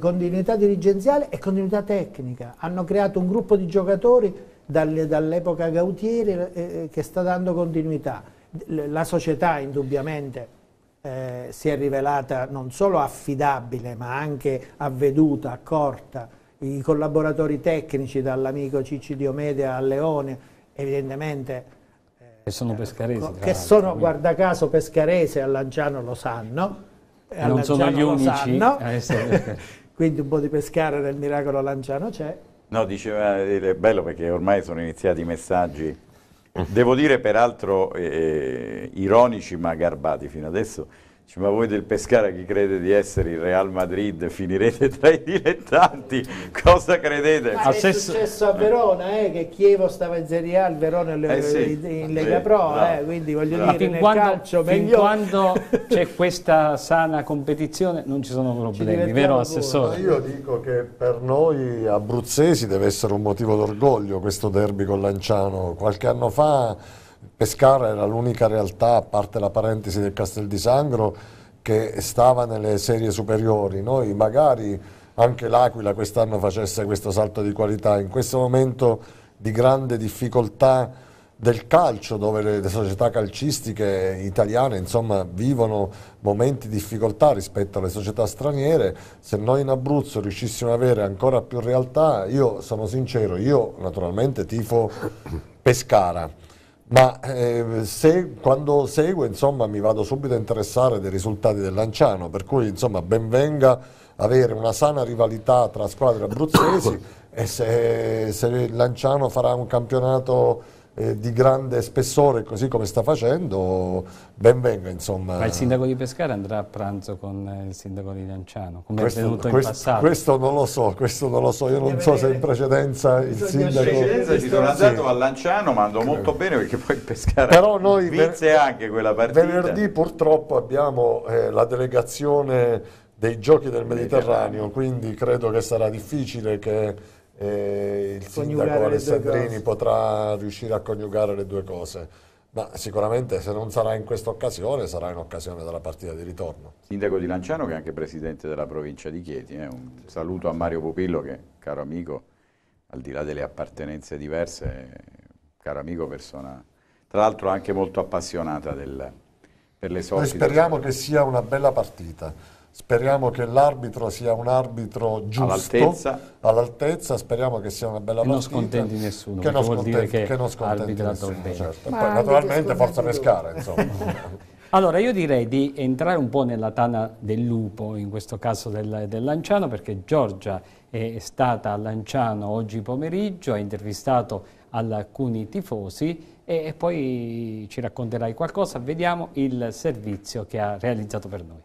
Speaker 2: continuità dirigenziale e continuità tecnica. Hanno creato un gruppo di giocatori dall'epoca Gautieri eh, eh, che sta dando continuità. La società indubbiamente eh, si è rivelata non solo affidabile ma anche avveduta, accorta. I collaboratori tecnici, dall'amico Cicci Diomede a Leone, evidentemente...
Speaker 1: Che sono eh, pescaresi. Che sono,
Speaker 2: guarda caso, pescaresi, a Lanciano lo sanno eh, non Lanciano sono gli unici a eh, quindi un po' di pescare nel miracolo lanciano c'è
Speaker 3: no diceva eh, è bello perché ormai sono iniziati i messaggi devo dire peraltro eh, ironici ma garbati fino adesso Dice, ma voi del Pescara chi crede di essere il Real Madrid finirete tra i dilettanti? Cosa credete? Ma è successo a
Speaker 2: Verona eh, che Chievo stava in Serie A, il Verona eh sì, in Lega Pro, no. eh, quindi voglio no.
Speaker 5: dire nel quando, calcio Fin
Speaker 2: quando
Speaker 1: c'è questa sana competizione non ci sono problemi, ci vero Assessore? Io
Speaker 5: dico che per noi abruzzesi deve essere un motivo d'orgoglio questo derby con Lanciano. Qualche anno fa Pescara era l'unica realtà, a parte la parentesi del Castel di Sangro, che stava nelle serie superiori. Noi magari anche l'Aquila quest'anno facesse questo salto di qualità. In questo momento di grande difficoltà del calcio, dove le società calcistiche italiane insomma, vivono momenti di difficoltà rispetto alle società straniere, se noi in Abruzzo riuscissimo ad avere ancora più realtà, io sono sincero, io naturalmente tifo Pescara ma eh, se, quando seguo insomma, mi vado subito a interessare dei risultati del Lanciano, per cui insomma, ben venga avere una sana rivalità tra squadre abruzzesi e se, se Lanciano farà un campionato eh, di grande spessore così come sta facendo, ben venga insomma. Ma il sindaco
Speaker 1: di Pescara andrà a pranzo con eh, il sindaco di Lanciano, come questo, è avvenuto questo, in passato? Questo
Speaker 5: non lo so, questo non lo so, io non so se in precedenza il sindaco... In precedenza ci sono andato
Speaker 3: sì. a Lanciano, ma andò molto bene perché poi Pescara Però noi vinse anche quella partita. Venerdì
Speaker 5: purtroppo abbiamo eh, la delegazione dei giochi del Mediterraneo, quindi credo che sarà difficile che eh, il Coniugare sindaco Alessandrini potrà riuscire a coniugare le due cose. Ma sicuramente se non sarà in questa occasione, sarà in occasione della partita di ritorno.
Speaker 3: Sindaco di Lanciano che è anche presidente della provincia di Chieti, eh? un saluto a Mario Pupillo che, caro amico, al di là delle appartenenze diverse, caro amico, persona tra l'altro anche molto appassionata del, per le sorti. Noi speriamo
Speaker 5: che sia una bella partita Speriamo che l'arbitro sia un arbitro giusto, all'altezza, all'altezza speriamo che sia una bella che partita. Non scontenti nessuno, che non scontenti, che, che non scontenti
Speaker 1: nessuno, certo. Poi, naturalmente Forza Pescara, insomma.
Speaker 5: Allora io direi di
Speaker 1: entrare un po' nella tana del lupo, in questo caso del, del, Lanciano, perché Giorgia è stata a Lanciano oggi pomeriggio, ha intervistato alcuni tifosi e, e poi ci racconterai qualcosa, vediamo il servizio che ha realizzato per noi.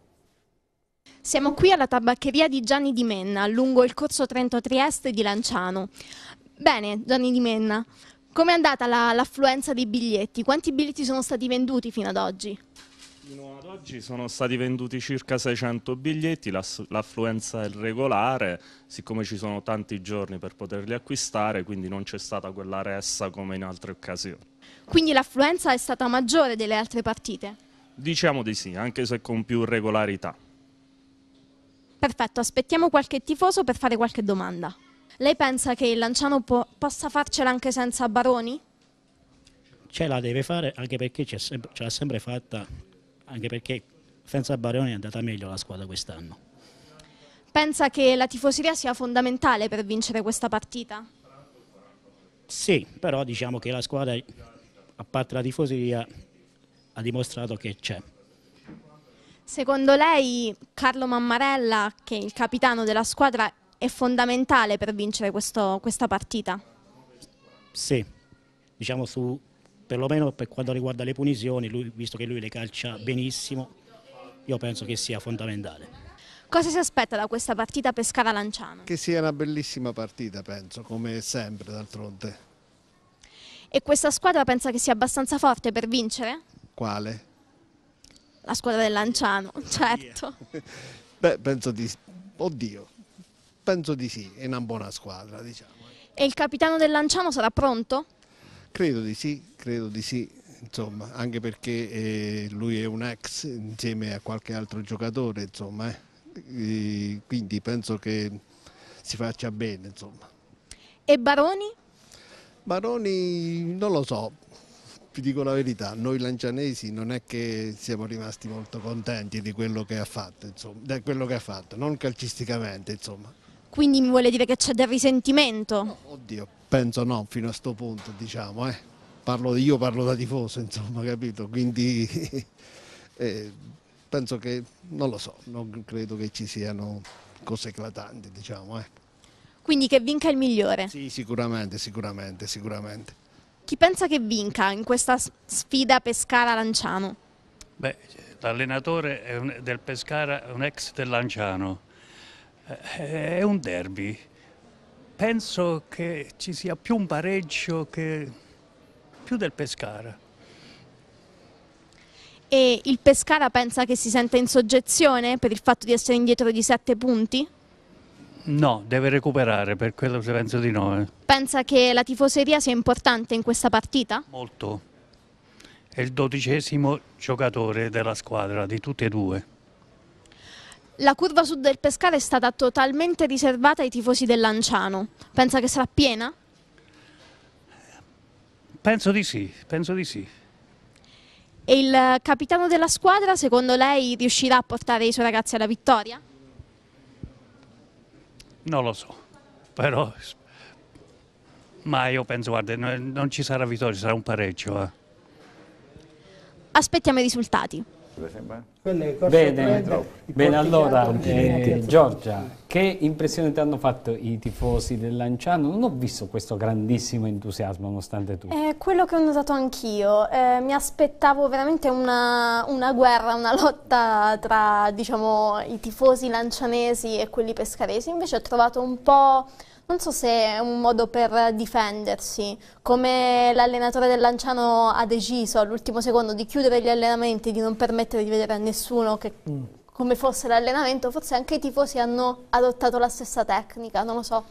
Speaker 6: Siamo qui alla tabaccheria di Gianni Di Menna, lungo il corso Trento Trieste di Lanciano. Bene, Gianni Di Menna, com'è andata l'affluenza la, dei biglietti? Quanti biglietti sono stati venduti fino ad oggi?
Speaker 8: Fino ad oggi sono stati venduti circa 600 biglietti, l'affluenza è regolare, siccome ci sono tanti giorni per poterli acquistare, quindi non c'è stata quella ressa come in altre occasioni.
Speaker 6: Quindi l'affluenza è stata maggiore delle altre partite?
Speaker 8: Diciamo di sì, anche se con più regolarità.
Speaker 6: Perfetto, aspettiamo qualche tifoso per fare qualche domanda. Lei pensa che il Lanciano po possa farcela anche senza Baroni?
Speaker 2: Ce la deve fare anche perché ce l'ha sempre fatta, anche perché senza Baroni è andata meglio la squadra quest'anno.
Speaker 6: Pensa che la tifoseria sia fondamentale per vincere questa partita?
Speaker 2: Sì, però diciamo che la squadra, a parte la tifoseria, ha dimostrato che c'è.
Speaker 6: Secondo lei Carlo Mammarella, che è il capitano della squadra, è fondamentale per vincere questo, questa partita?
Speaker 2: Sì, diciamo su, perlomeno per quanto riguarda le punizioni, lui, visto che lui le calcia benissimo,
Speaker 7: io penso che sia fondamentale.
Speaker 6: Cosa si aspetta da questa partita Pescara-Lanciano?
Speaker 7: Che sia
Speaker 9: una bellissima partita, penso, come sempre d'altronde.
Speaker 6: E questa squadra pensa che sia abbastanza forte per vincere? Quale? La squadra del Lanciano, certo.
Speaker 9: Beh, penso di sì. Oddio, penso di sì, è una buona squadra, diciamo.
Speaker 6: E il capitano del Lanciano sarà pronto?
Speaker 9: Credo di sì, credo di sì. Insomma, anche perché eh, lui è un ex insieme a qualche altro giocatore, insomma, eh. quindi penso che si faccia bene, insomma.
Speaker 6: E Baroni?
Speaker 9: Baroni non lo so, vi dico la verità, noi lancianesi non è che siamo rimasti molto contenti di quello che ha fatto, insomma, da quello che ha fatto, non calcisticamente insomma.
Speaker 6: Quindi mi vuole dire che c'è del risentimento? No,
Speaker 9: oddio, penso no, fino a questo punto diciamo, eh. parlo, io parlo da tifoso insomma, capito? Quindi eh, penso che, non lo so, non credo che ci siano cose eclatanti diciamo. Eh.
Speaker 6: Quindi che vinca il migliore? Sì,
Speaker 9: sicuramente, sicuramente, sicuramente.
Speaker 6: Chi pensa che vinca in questa sfida Pescara-Lanciano?
Speaker 9: Beh, l'allenatore del Pescara è un ex del Lanciano,
Speaker 6: eh, è un
Speaker 9: derby. Penso che ci sia più un pareggio che più del Pescara.
Speaker 6: E il Pescara pensa che si senta in soggezione per il fatto di essere indietro di sette punti?
Speaker 9: No, deve recuperare, per quello se penso di no. Eh.
Speaker 6: Pensa che la tifoseria sia importante in questa partita?
Speaker 9: Molto. È il dodicesimo giocatore della squadra, di tutti e due.
Speaker 6: La curva sud del Pescara è stata totalmente riservata ai tifosi del Lanciano. Pensa che sarà piena?
Speaker 9: Penso di sì, penso di sì.
Speaker 6: E il capitano della squadra, secondo lei, riuscirà a portare i suoi ragazzi alla vittoria?
Speaker 9: non lo so, però ma io penso, guarda, non ci sarà vittoria, sarà un pareggio. Eh.
Speaker 6: Aspettiamo i risultati scusa, sembra? Bene, bene allora eh, Giorgia,
Speaker 1: che impressione ti hanno fatto i tifosi del Lanciano? Non ho visto questo grandissimo entusiasmo nonostante tu. È
Speaker 6: eh, quello che ho notato anch'io, eh, mi aspettavo veramente una, una, guerra, una lotta tra diciamo, i tifosi lancianesi e quelli pescaresi, invece ho trovato un po' Non so se è un modo per difendersi, come l'allenatore del Lanciano ha deciso all'ultimo secondo di chiudere gli allenamenti, di non permettere di vedere a nessuno che, mm. come fosse l'allenamento, forse anche i tifosi hanno adottato la stessa tecnica, non lo so.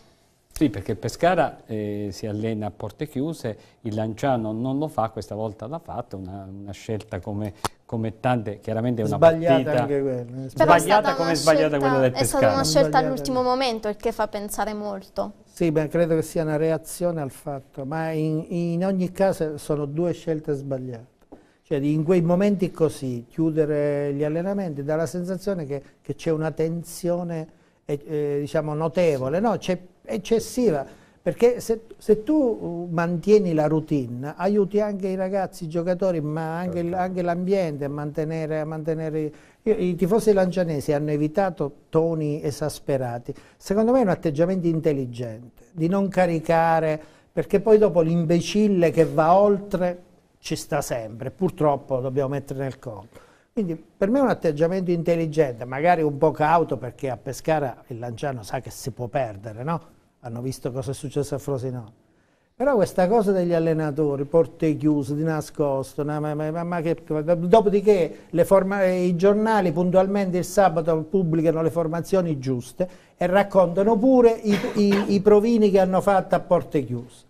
Speaker 1: Sì, perché Pescara eh, si allena a porte chiuse, il Lanciano non lo fa, questa volta l'ha fatta, una, una scelta come, come tante, chiaramente è una sbagliata partita anche quella, eh. sbagliata
Speaker 6: come sbagliata quella del Pescara. È stata una scelta all'ultimo momento, il che fa pensare molto.
Speaker 2: Sì, beh, credo che sia una reazione al fatto, ma in, in, ogni caso sono due scelte sbagliate. Cioè in quei momenti così, chiudere gli allenamenti, dà la sensazione che, che c'è una tensione eh, eh diciamo, notevole, no? C'è eccessiva, perché se, se, tu uh, mantieni la routine, aiuti anche i ragazzi, i giocatori, ma anche, certo. l'ambiente a mantenere... A mantenere io, I tifosi lancianesi hanno evitato toni esasperati. Secondo me è un atteggiamento intelligente, di non caricare, perché poi dopo l'imbecille che va oltre ci sta sempre, purtroppo dobbiamo mettere nel conto. Quindi per me è un atteggiamento intelligente, magari un po' cauto perché a Pescara il Lanciano sa che si può perdere, no? hanno visto cosa è successo a Frosinone. Però questa cosa degli allenatori, porte chiuse, di nascosto, ma, ma, ma che, dopodiché forma, i giornali puntualmente il sabato pubblicano le formazioni giuste e raccontano pure i, i, i provini che hanno fatto a porte chiuse.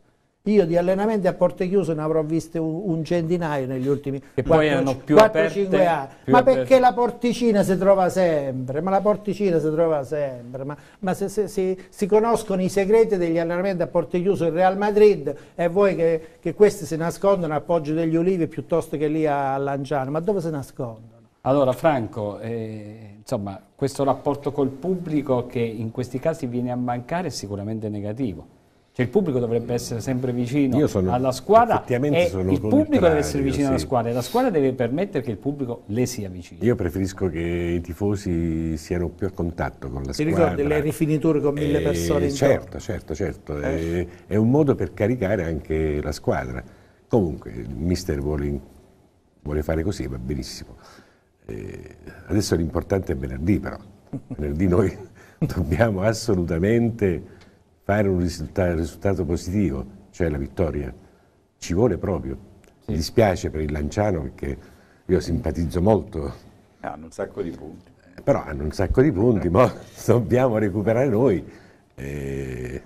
Speaker 2: Io di allenamenti a porte chiuse ne avrò viste un, un centinaio negli ultimi 4-5 anni. Ma perché la porticina si trova sempre? Ma la porticina si trova sempre. Ma, ma se, se, se, si conoscono i segreti degli allenamenti a porte chiuse in Real Madrid e voi che, che questi si nascondono a Poggio degli Ulivi piuttosto che lì a Lanciano, ma dove si nascondono?
Speaker 1: Allora Franco, eh, insomma, questo rapporto col pubblico che in questi casi viene a mancare è sicuramente negativo. Cioè il pubblico dovrebbe essere sempre vicino sono, alla squadra e il pubblico deve essere vicino sì. alla squadra e la squadra deve permettere che il pubblico le sia vicino.
Speaker 4: Io preferisco che i tifosi siano più a contatto con la Ti squadra. Ti ricordi le
Speaker 2: rifiniture con mille eh, persone in Certo,
Speaker 4: certo, certo. Eh. È, eh, è un modo per caricare anche la squadra. Comunque il mister vuole, vuole fare così, va benissimo. Eh, adesso l'importante è venerdì però. Venerdì noi dobbiamo assolutamente fare un risultato, risultato positivo, cioè la vittoria, ci vuole proprio. Sì. Mi dispiace per il Lanciano perché io simpatizzo molto.
Speaker 3: Hanno un sacco
Speaker 4: di punti. Eh, però hanno un sacco di punti, ma dobbiamo recuperare noi. Eh,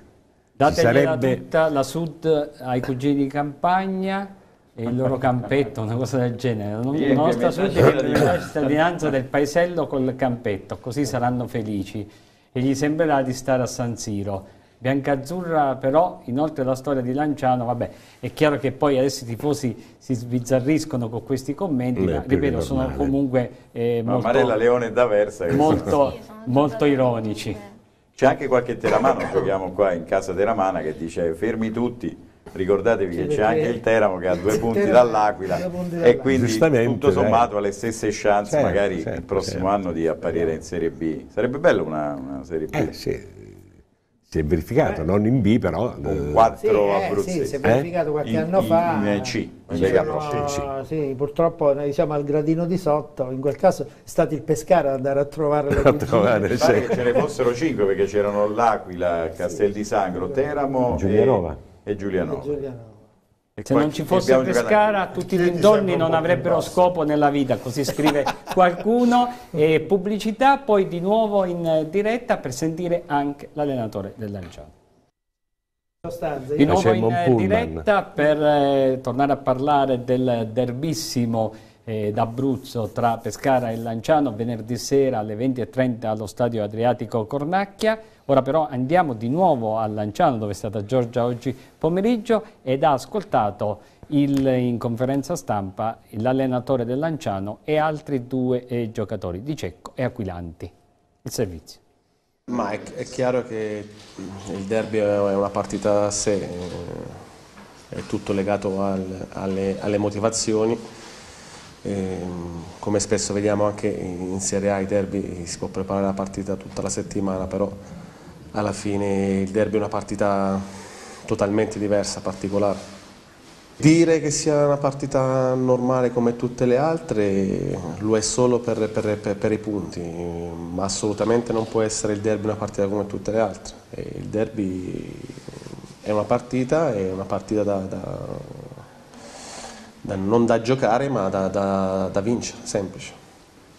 Speaker 1: Dategliela sarebbe... tutta la Sud ai cugini di campagna e il loro campetto, una cosa del genere. La yeah, nostra cittadinanza del paesello col campetto, così saranno felici e gli sembrerà di stare a San Siro biancazzurra però, inoltre la storia di Lanciano, vabbè, è chiaro che poi adesso i tifosi si sbizzarriscono con questi commenti, Beh, ma ripeto, sono comunque eh, molto, Marella,
Speaker 3: Leone D'Aversa, eh. molto, sì,
Speaker 1: molto ironici.
Speaker 3: C'è anche qualche teramano, giochiamo qua in casa teramana che dice fermi tutti, ricordatevi che c'è anche il Teramo che ha due punti dall'Aquila e quindi tutto eh. sommato ha le stesse chance certo, magari certo, il prossimo certo, anno di apparire in Serie B sarebbe bello una, una Serie B eh, sì. Si è
Speaker 4: verificato, eh. non in B però. Con eh, quattro
Speaker 3: sì, abruzzesi. Eh, sì, si è verificato eh? qualche in, anno in, fa.
Speaker 4: In C, in
Speaker 2: Lega
Speaker 3: Pro.
Speaker 2: Sì, purtroppo noi eh, siamo al gradino di sotto, in quel caso è stato il Pescara ad andare a trovare le a trovare, sì. che ce ne fossero
Speaker 3: cinque perché c'erano l'Aquila, Castel di Sangro, Teramo Giulianova. e Giulianova. E Giulianova. E Se non ci fosse Pescara,
Speaker 1: tutti gli indonni non avrebbero scopo nella vita, così scrive qualcuno. E pubblicità, poi di nuovo in diretta per sentire anche l'allenatore del Lanciano.
Speaker 2: Di nuovo in diretta
Speaker 1: per eh, tornare a parlare del derbissimo eh, d'Abruzzo tra Pescara e Lanciano venerdì sera alle 20.30 allo stadio Adriatico Cornacchia. Ora però andiamo di nuovo a Lanciano dove è stata Giorgia oggi pomeriggio ed ha ascoltato il, in conferenza stampa l'allenatore del Lanciano e altri due eh, giocatori Di Cecco e Aquilanti. Il servizio.
Speaker 10: Ma è, è, chiaro che il derby è una partita a sé, eh, è tutto legato al, alle, alle, motivazioni. E, ehm, come spesso vediamo anche in Serie A i derby si può preparare la partita tutta la settimana, però alla fine il derby è una partita totalmente diversa, particolare. Dire che sia una partita normale come tutte le altre lo è solo per, per, per, per, i punti, ma assolutamente non può essere il derby una partita come tutte le altre. il derby è una partita, è una partita da, da, da non da giocare ma da, da vincere, semplice.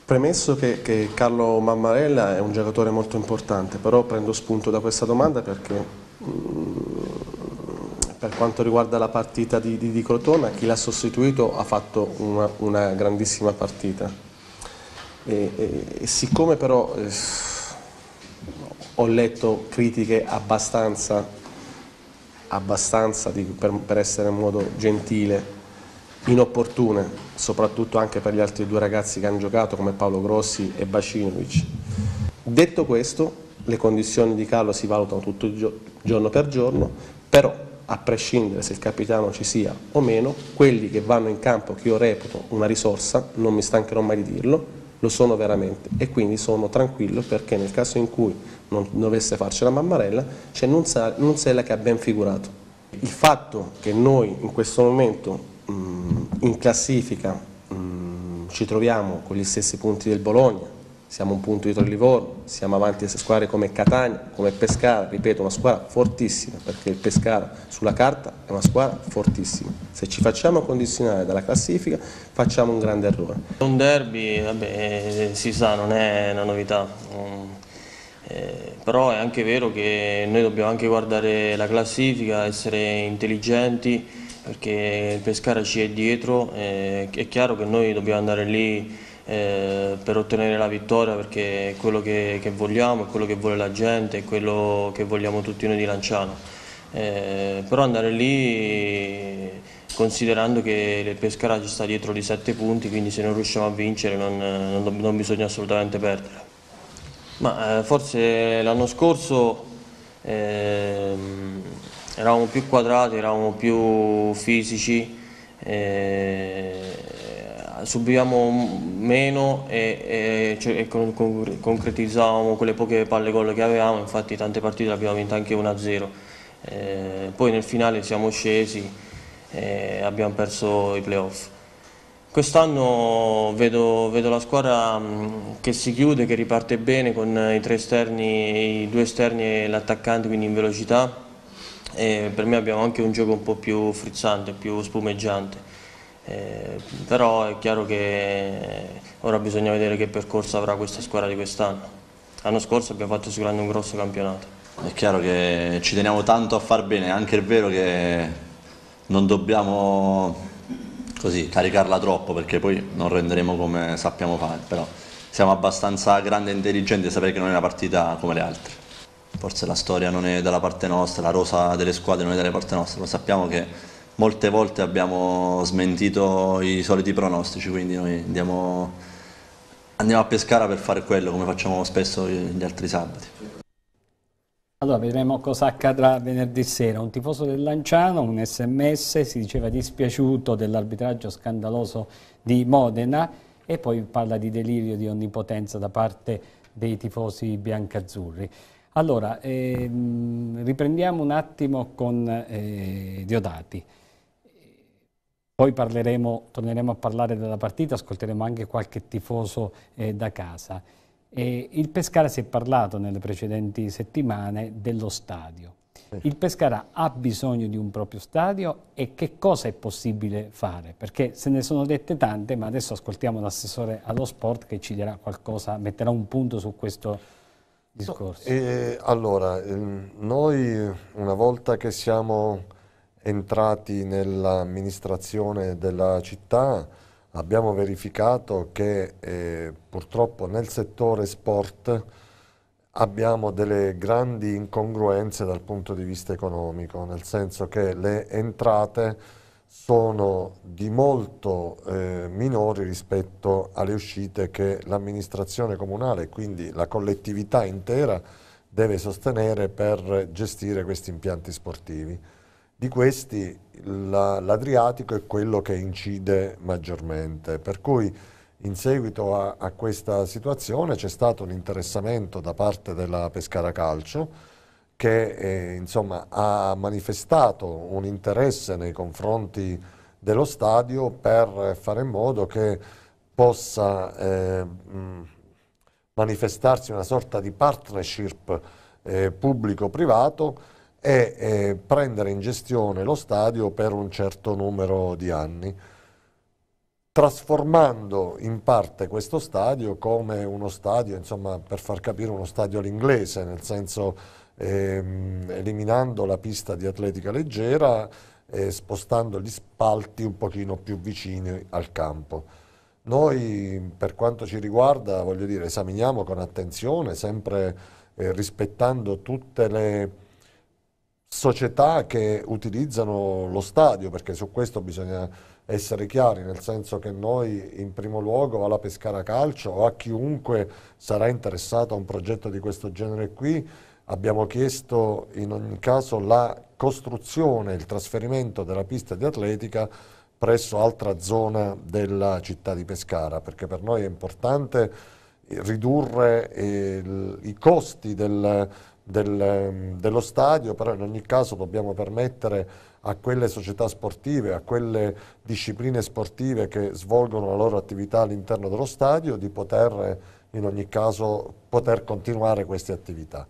Speaker 10: Premesso che, che, Carlo Mammarella è un giocatore molto importante, però prendo spunto da questa domanda perché mh, mm, per quanto riguarda la partita di, di, di Crotona, chi l'ha sostituito ha fatto una, una grandissima partita. E, e, e siccome però eh, ho letto critiche abbastanza, abbastanza dico, per, per essere in modo gentile, inopportune, soprattutto anche per gli altri due ragazzi che hanno giocato come Paolo Grossi e Bacinovic. Detto questo, le condizioni di Carlo si valutano tutto il giorno per giorno, però a prescindere se il capitano ci sia o meno, quelli che vanno in campo, che io reputo una risorsa, non mi stancherò mai di dirlo, lo sono veramente e quindi sono tranquillo perché nel caso in cui non dovesse farcela Mammarella c'è cioè Nunzella che ha ben figurato. Il fatto che noi in questo momento Mm, in classifica mm, ci troviamo con gli stessi punti del Bologna, siamo un punto dietro il Livorno, siamo avanti a squadre come Catania, come Pescara, ripeto una squadra fortissima perché il Pescara sulla carta è una squadra fortissima, se ci facciamo condizionare dalla classifica facciamo un grande errore.
Speaker 8: Un derby vabbè, si sa non è una novità, mm, eh, però è anche vero che noi dobbiamo anche guardare la classifica, essere intelligenti, perché il Pescara ci è dietro, eh, è chiaro che noi dobbiamo andare lì eh, per ottenere la vittoria perché è quello che, che, vogliamo, è quello che vuole la gente, è quello che vogliamo tutti noi di Lanciano. Eh, però andare lì considerando che il Pescara ci sta dietro di 7 punti, quindi se non riusciamo a vincere non, non, non bisogna assolutamente perdere. Ma eh, forse l'anno scorso ehm, eravamo più quadrati, eravamo più fisici, eh, subivamo meno e, e, cioè, e con, con, concretizzavamo quelle poche palle gol che avevamo, infatti tante partite le abbiamo vinte anche 1-0. Eh, poi nel finale siamo scesi e abbiamo perso i playoff. Quest'anno vedo, vedo, la squadra mm, che si chiude, che riparte bene con i tre esterni, i due esterni e l'attaccante, quindi in velocità e per me abbiamo anche un gioco un po' più frizzante, più spumeggiante. Eh, però è chiaro che ora bisogna vedere che percorso avrà questa squadra di quest'anno. L'anno scorso abbiamo fatto sicuramente un grosso campionato. È chiaro che ci teniamo tanto a far bene, anche è vero che non dobbiamo così, caricarla troppo perché poi non renderemo come sappiamo fare, però siamo abbastanza grandi e intelligenti a sapere che non è una partita come le altre forse la storia non è dalla parte nostra, la rosa delle squadre non è dalla parte nostra, ma sappiamo che molte volte abbiamo smentito i soliti pronostici, quindi noi andiamo, andiamo a Pescara per fare quello, come facciamo spesso gli altri sabati.
Speaker 1: Allora vedremo cosa accadrà venerdì sera. Un tifoso del Lanciano, un sms, si diceva dispiaciuto dell'arbitraggio scandaloso di Modena e poi parla di delirio di onnipotenza da parte dei tifosi biancazzurri. Allora, ehm, riprendiamo un attimo con eh, Diodati. Poi torneremo a parlare della partita, ascolteremo anche qualche tifoso eh, da casa. E il Pescara si è parlato nelle precedenti settimane dello stadio. Il Pescara ha bisogno di un proprio stadio e che cosa è possibile fare? Perché se ne sono dette tante, ma adesso ascoltiamo l'assessore allo sport che ci dirà qualcosa, metterà un punto su questo
Speaker 5: discorso? Eh, allora, eh, noi una volta che siamo entrati nell'amministrazione della città abbiamo verificato che eh, purtroppo nel settore sport abbiamo delle grandi incongruenze dal punto di vista economico, nel senso che le entrate sono di molto eh, minori rispetto alle uscite che l'amministrazione comunale, quindi la collettività intera, deve sostenere per gestire questi impianti sportivi. Di questi l'Adriatico la, è quello che incide maggiormente, per cui in seguito a, a questa situazione c'è stato un interessamento da parte della Pescara Calcio, che eh, insomma, ha manifestato un interesse nei confronti dello stadio per fare in modo che possa eh, manifestarsi una sorta di partnership eh, pubblico-privato e eh, prendere in gestione lo stadio per un certo numero di anni trasformando in parte questo stadio come uno stadio, insomma, per far capire uno stadio all'inglese, nel senso ehm, eliminando la pista di atletica leggera e spostando gli spalti un pochino più vicini al campo. Noi per quanto ci riguarda, voglio dire, esaminiamo con attenzione, sempre eh, rispettando tutte le società che utilizzano lo stadio, perché su questo bisogna essere chiari, nel senso che noi in primo luogo alla Pescara Calcio o a chiunque sarà interessato a un progetto di questo genere qui, Abbiamo chiesto in ogni caso la costruzione, il trasferimento della pista di atletica presso altra zona della città di Pescara, perché per noi è importante ridurre il, i costi del, del, dello stadio, però in ogni caso dobbiamo permettere a quelle società sportive, a quelle discipline sportive che svolgono la loro attività all'interno dello stadio di poter in ogni caso poter continuare queste attività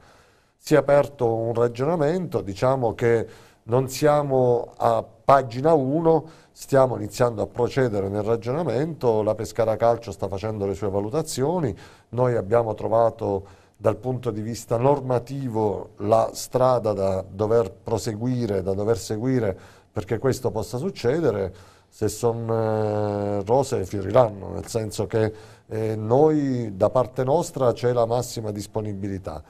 Speaker 5: si è aperto un ragionamento, diciamo che non siamo a pagina 1, stiamo iniziando a procedere nel ragionamento, la Pescara Calcio sta facendo le sue valutazioni, noi abbiamo trovato dal punto di vista normativo la strada da dover proseguire, da dover seguire perché questo possa succedere, se sono eh, rose fioriranno, nel senso che eh, noi da parte nostra c'è la massima disponibilità.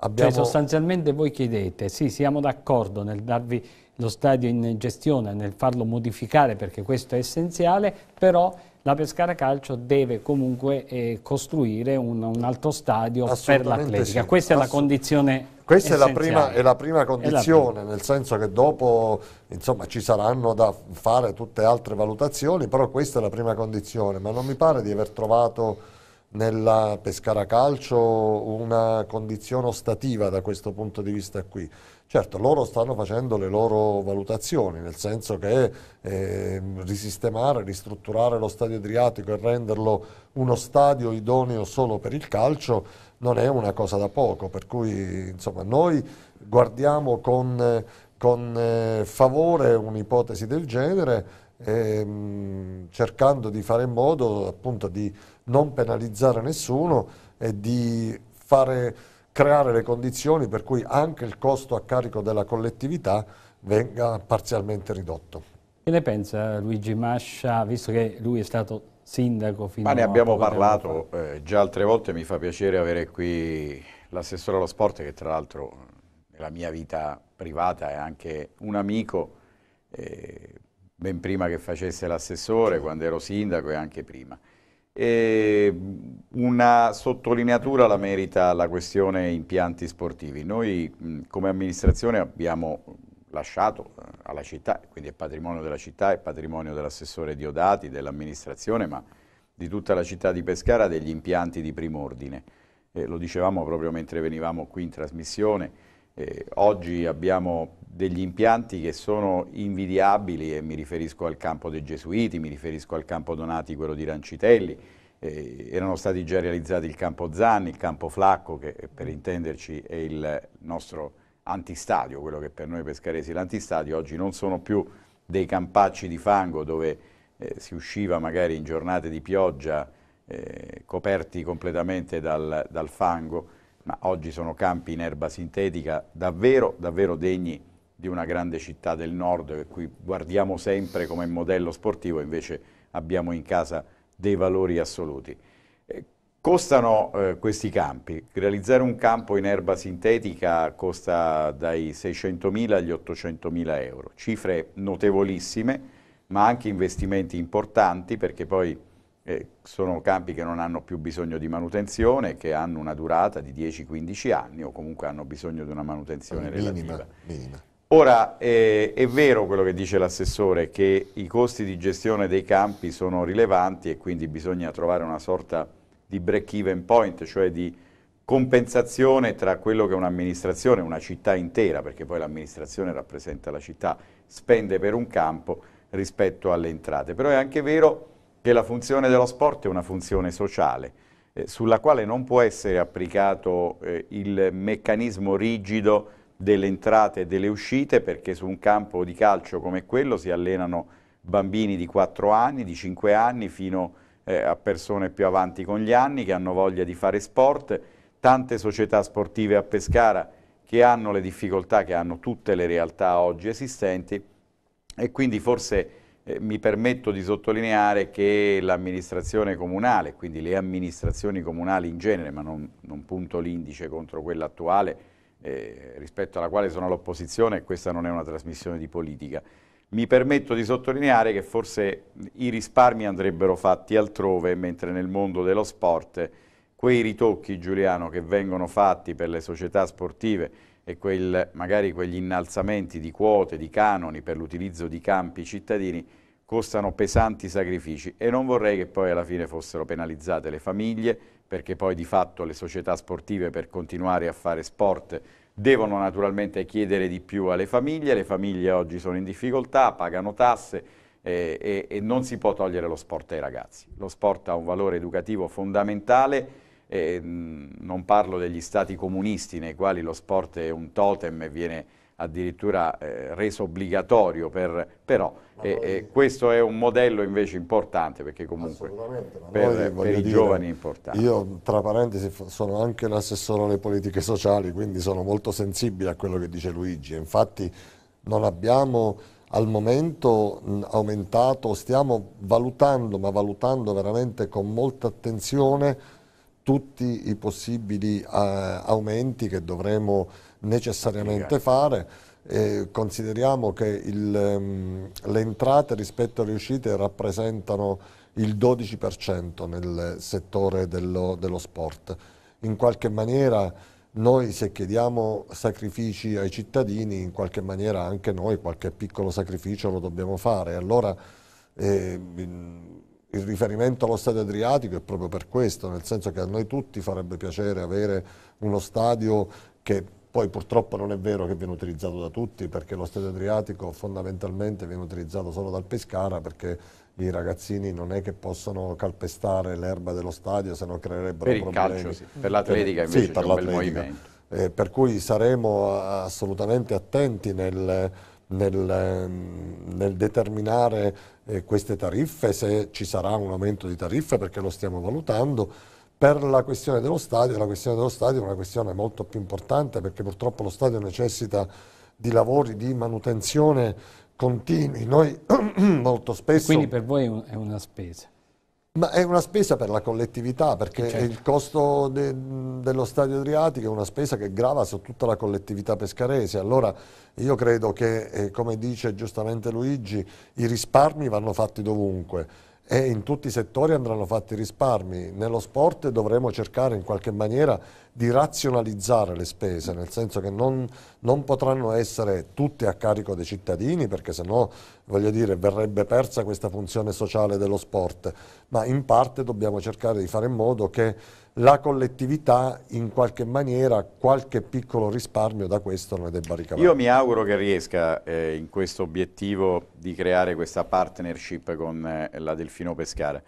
Speaker 5: Cioè, Abbiamo... Cioè sostanzialmente voi chiedete, sì
Speaker 1: siamo d'accordo nel darvi lo stadio in gestione, nel farlo modificare perché questo è essenziale, però la Pescara Calcio deve comunque eh, costruire un, un, altro stadio per l'atletica. Sì. Questa Assolut è la
Speaker 5: condizione questa è la, prima, è la, prima, condizione, la prima. nel senso che dopo insomma, ci saranno da fare tutte altre valutazioni, però questa è la prima condizione, ma non mi pare di aver trovato nella Pescara Calcio una condizione ostativa da questo punto di vista qui. Certo, loro stanno facendo le loro valutazioni, nel senso che eh, risistemare, ristrutturare lo stadio Adriatico e renderlo uno stadio idoneo solo per il calcio non è una cosa da poco, per cui insomma, noi guardiamo con, con eh, favore un'ipotesi del genere, ehm, cercando di fare in modo appunto di non penalizzare nessuno e di fare, creare le condizioni per cui anche il costo a carico della collettività venga parzialmente ridotto. Che ne pensa Luigi
Speaker 1: Mascia, visto che lui è stato sindaco fino a... Ma ne abbiamo parlato
Speaker 3: eh, già altre volte, mi fa piacere avere qui l'assessore allo sport che tra l'altro nella mia vita privata è anche un amico, eh, ben prima che facesse l'assessore, quando ero sindaco e anche prima. Ehm, una sottolineatura la merita la questione impianti sportivi. Noi come amministrazione abbiamo lasciato eh, alla città, quindi è patrimonio della città, è patrimonio dell'assessore Diodati, dell'amministrazione, ma di tutta la città di Pescara, degli impianti di prim'ordine. Eh, lo dicevamo proprio mentre venivamo qui in trasmissione, eh, oggi abbiamo degli impianti che sono invidiabili e mi riferisco al campo dei Gesuiti, mi riferisco al campo Donati, quello di Rancitelli, eh, erano stati già realizzati il campo Zanni, il campo Flacco, che eh, per intenderci è il nostro antistadio, quello che per noi pescaresi è l'antistadio, oggi non sono più dei campacci di fango dove eh, si usciva magari in giornate di pioggia eh, coperti completamente dal, dal fango, ma oggi sono campi in erba sintetica davvero, davvero degni di una grande città del nord, per cui guardiamo sempre come modello sportivo, invece abbiamo in casa dei valori assoluti. Eh, costano eh, questi campi, realizzare un campo in erba sintetica costa dai 600.000 agli 800.000 euro, cifre notevolissime, ma anche investimenti importanti perché poi eh, sono campi che non hanno più bisogno di manutenzione, che hanno una durata di 10-15 anni o comunque hanno bisogno di una manutenzione minima, relativa. Minima. Ora, eh, è vero quello che dice l'assessore, che i costi di gestione dei campi sono rilevanti e quindi bisogna trovare una sorta di break-even point, cioè di compensazione tra quello che un'amministrazione, una città intera, perché poi l'amministrazione rappresenta la città, spende per un campo rispetto alle entrate. Però è anche vero che la funzione dello sport è una funzione sociale, eh, sulla quale non può essere applicato eh, il meccanismo rigido delle entrate e delle uscite, perché su un campo di calcio come quello si allenano bambini di 4 anni, di 5 anni, fino eh, a persone più avanti con gli anni che hanno voglia di fare sport, tante società sportive a Pescara che hanno le difficoltà che hanno tutte le realtà oggi esistenti e quindi forse eh, mi permetto di sottolineare che l'amministrazione comunale, quindi le amministrazioni comunali in genere, ma non, non punto l'indice contro quella attuale, eh, rispetto alla quale sono all'opposizione, e questa non è una trasmissione di politica, mi permetto di sottolineare che forse i risparmi andrebbero fatti altrove, mentre nel mondo dello sport quei ritocchi, Giuliano, che vengono fatti per le società sportive e quel, magari quegli innalzamenti di quote, di canoni per l'utilizzo di campi cittadini, costano pesanti sacrifici e non vorrei che poi alla fine fossero penalizzate le famiglie perché poi di fatto le società sportive per continuare a fare sport devono naturalmente chiedere di più alle famiglie, le famiglie oggi sono in difficoltà, pagano tasse eh, e, e, non si può togliere lo sport ai ragazzi. Lo sport ha un valore educativo fondamentale, eh, non parlo degli stati comunisti nei quali lo sport è un totem e viene addirittura eh, reso obbligatorio, per, però eh, eh, questo è un modello invece importante perché comunque per, per, i dire, giovani è importante.
Speaker 5: Io tra parentesi sono anche l'assessore alle politiche sociali, quindi sono molto sensibile a quello che dice Luigi, infatti non abbiamo al momento mh, aumentato, stiamo valutando, ma valutando veramente con molta attenzione tutti i possibili eh, aumenti che dovremo necessariamente fare. E consideriamo che il, ehm, le entrate rispetto alle uscite rappresentano il 12% nel settore dello, dello, sport. In qualche maniera noi se chiediamo sacrifici ai cittadini, in qualche maniera anche noi qualche piccolo sacrificio lo dobbiamo fare. Allora eh, il riferimento allo stadio Adriatico è proprio per questo, nel senso che a noi tutti farebbe piacere avere uno stadio che poi purtroppo non è vero che viene utilizzato da tutti perché lo stadio Adriatico fondamentalmente viene utilizzato solo dal Pescara perché i ragazzini non è che possono calpestare l'erba dello stadio se no creerebbero per problemi. Calcio, sì. Per l'atletica invece sì, per l'atletica. Eh, per cui saremo assolutamente attenti nel, nel, nel determinare eh, queste tariffe, se ci sarà un aumento di tariffe perché lo stiamo valutando per la questione dello stadio, la questione dello stadio è una questione molto più importante perché purtroppo lo stadio necessita di lavori di manutenzione continui, noi molto spesso... quindi per voi è, una spesa? Ma è una spesa per la collettività, perché certo. il costo de, dello Stadio Adriatico è una spesa che grava su tutta la collettività pescarese. Allora io credo che, eh, come dice giustamente Luigi, i risparmi vanno fatti dovunque e in tutti i settori andranno fatti risparmi. Nello sport dovremo cercare in qualche maniera di razionalizzare le spese, nel senso che non, non potranno essere tutte a carico dei cittadini, perché sennò voglio dire, verrebbe persa questa funzione sociale dello sport, ma in parte dobbiamo cercare di fare in modo che la collettività in qualche maniera qualche piccolo risparmio da questo ne debba ricavare. Io mi
Speaker 3: auguro che riesca eh, in questo obiettivo di creare questa partnership con eh, la Delfino Pescara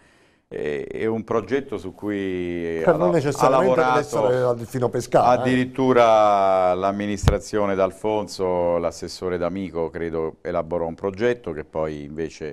Speaker 3: è un progetto su cui per ha, non necessariamente ha lavorato fino pescare, eh. addirittura eh? l'amministrazione d'Alfonso, l'assessore D'Amico credo elaborò un progetto che poi invece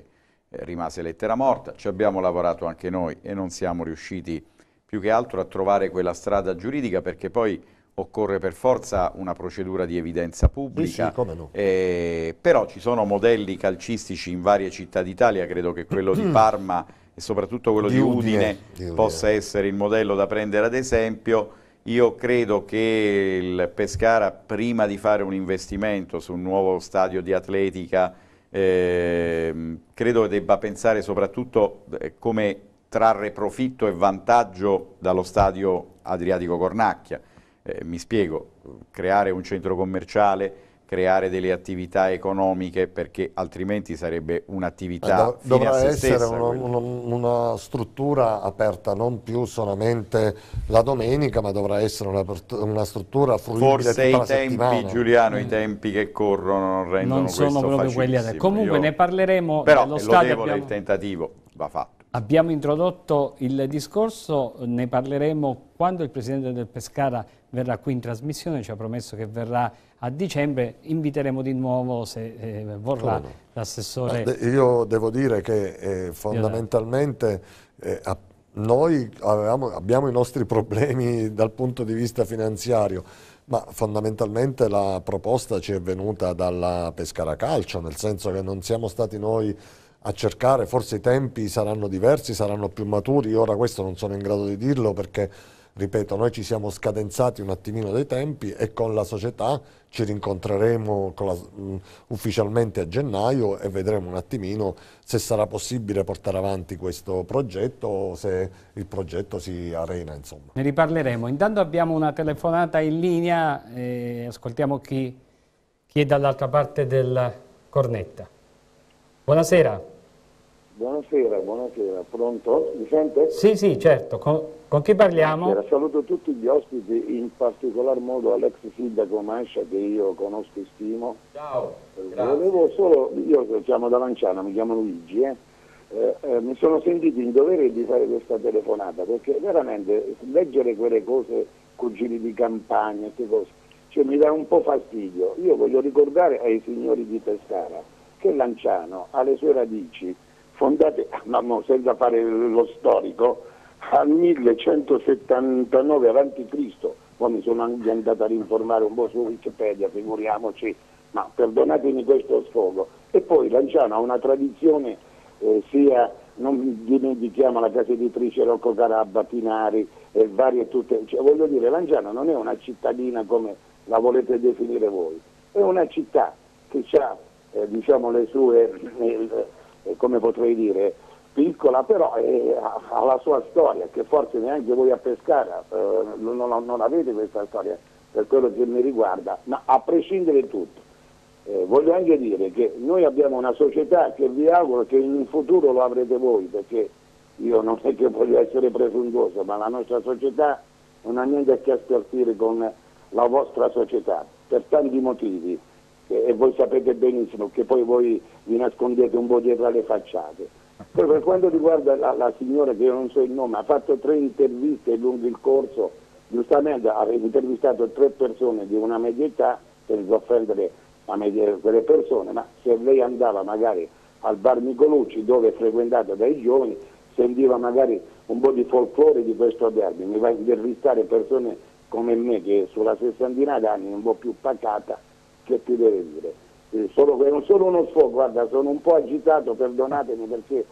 Speaker 3: eh, rimase lettera morta, ci abbiamo lavorato anche noi e non siamo riusciti più che altro a trovare quella strada giuridica perché poi occorre per forza una procedura di evidenza pubblica, sì, sì, no. eh, però ci sono modelli calcistici in varie città d'Italia, credo che quello di Parma soprattutto quello di, di Udine, Udine, possa essere il modello da prendere ad esempio. Io credo che il Pescara, prima di fare un investimento su un nuovo stadio di atletica, eh, credo debba pensare soprattutto eh, come trarre profitto e vantaggio dallo stadio Adriatico Cornacchia. Eh, mi spiego, creare un centro commerciale creare delle attività economiche perché altrimenti sarebbe un'attività eh, dovrà essere stessa, un,
Speaker 5: un, una struttura aperta non più solamente la domenica ma dovrà essere una, una struttura fruibile forse i tempi settimana. Giuliano mm. i
Speaker 3: tempi che corrono non rendono non sono proprio quelli adesso. comunque Io... ne parleremo però lo lodevole abbiamo... il tentativo
Speaker 1: va fatto Abbiamo introdotto il discorso, ne parleremo quando il Presidente del Pescara verrà qui in trasmissione, ci ha promesso che verrà a dicembre inviteremo di nuovo, se eh, vorrà, l'assessore. Ah,
Speaker 5: io devo dire che eh, fondamentalmente eh, noi avevamo, abbiamo i nostri problemi dal punto di vista finanziario, ma fondamentalmente la proposta ci è venuta dalla Pescara Calcio, nel senso che non siamo stati noi a cercare, forse i tempi saranno diversi, saranno più maturi, ora questo non sono in grado di dirlo perché, ripeto, noi ci siamo scadenzati un attimino dei tempi e con la società ci rincontreremo la, um, ufficialmente a gennaio e vedremo un attimino se sarà possibile portare avanti questo progetto o se il progetto si arena. Insomma.
Speaker 1: Ne riparleremo. Intanto abbiamo una telefonata in linea, eh, ascoltiamo chi, chi è dall'altra parte della cornetta. Buonasera.
Speaker 11: Buonasera, buonasera, pronto? Mi sente? Sì,
Speaker 1: sì, certo, con, con chi parliamo? Buonasera.
Speaker 11: Saluto tutti gli ospiti, in particolar modo l'ex sindaco Mascia che io conosco e stimo.
Speaker 4: Ciao, eh, grazie. Volevo
Speaker 11: solo, io chiamo da Lanciano, mi chiamo Luigi, eh? Eh, eh, mi sono sentito in dovere di fare questa telefonata perché veramente leggere quelle cose, cugini di campagna, queste cose, cioè, mi dà un po' fastidio. Io voglio ricordare ai signori di Pescara che Lanciano ha le sue radici fondate, ma senza fare lo storico, al 1179 a.C., poi mi sono anche andato a rinformare un po' su Wikipedia, figuriamoci, ma perdonatemi questo sfogo. E poi Lanciano ha una tradizione eh, sia, non dimentichiamo la casa editrice Rocco Carabba, Pinari e varie tutte, cioè, voglio dire Lanciano non è una cittadina come la volete definire voi, è una città che ha eh, diciamo, le sue... Eh, eh, come potrei dire, piccola però eh, ha la sua storia che forse neanche voi a Pescara eh, non, non, avete questa storia per quello che mi riguarda, ma a prescindere tutto. Eh, voglio anche dire che noi abbiamo una società che vi auguro che in futuro lo avrete voi, perché io non è che voglio essere presuntuoso, ma la nostra società non ha niente a che spartire con la vostra società, per tanti motivi e voi sapete benissimo che poi voi vi nascondete un po' dietro alle facciate. Poi per quanto riguarda la, la signora, che io non so il nome, ha fatto tre interviste lungo il corso, giustamente ha intervistato tre persone di una media età, senza offendere media, quelle persone, ma se lei andava magari al bar Nicolucci, dove è frequentato dai giovani, sentiva magari un po' di folklore di questo derby, mi va a intervistare persone come me che sulla sessantina d'anni è un po' più pacata c'è più deve dire. Eh, solo che uno sfogo, guarda, sono un po' agitato, perdonatemi perché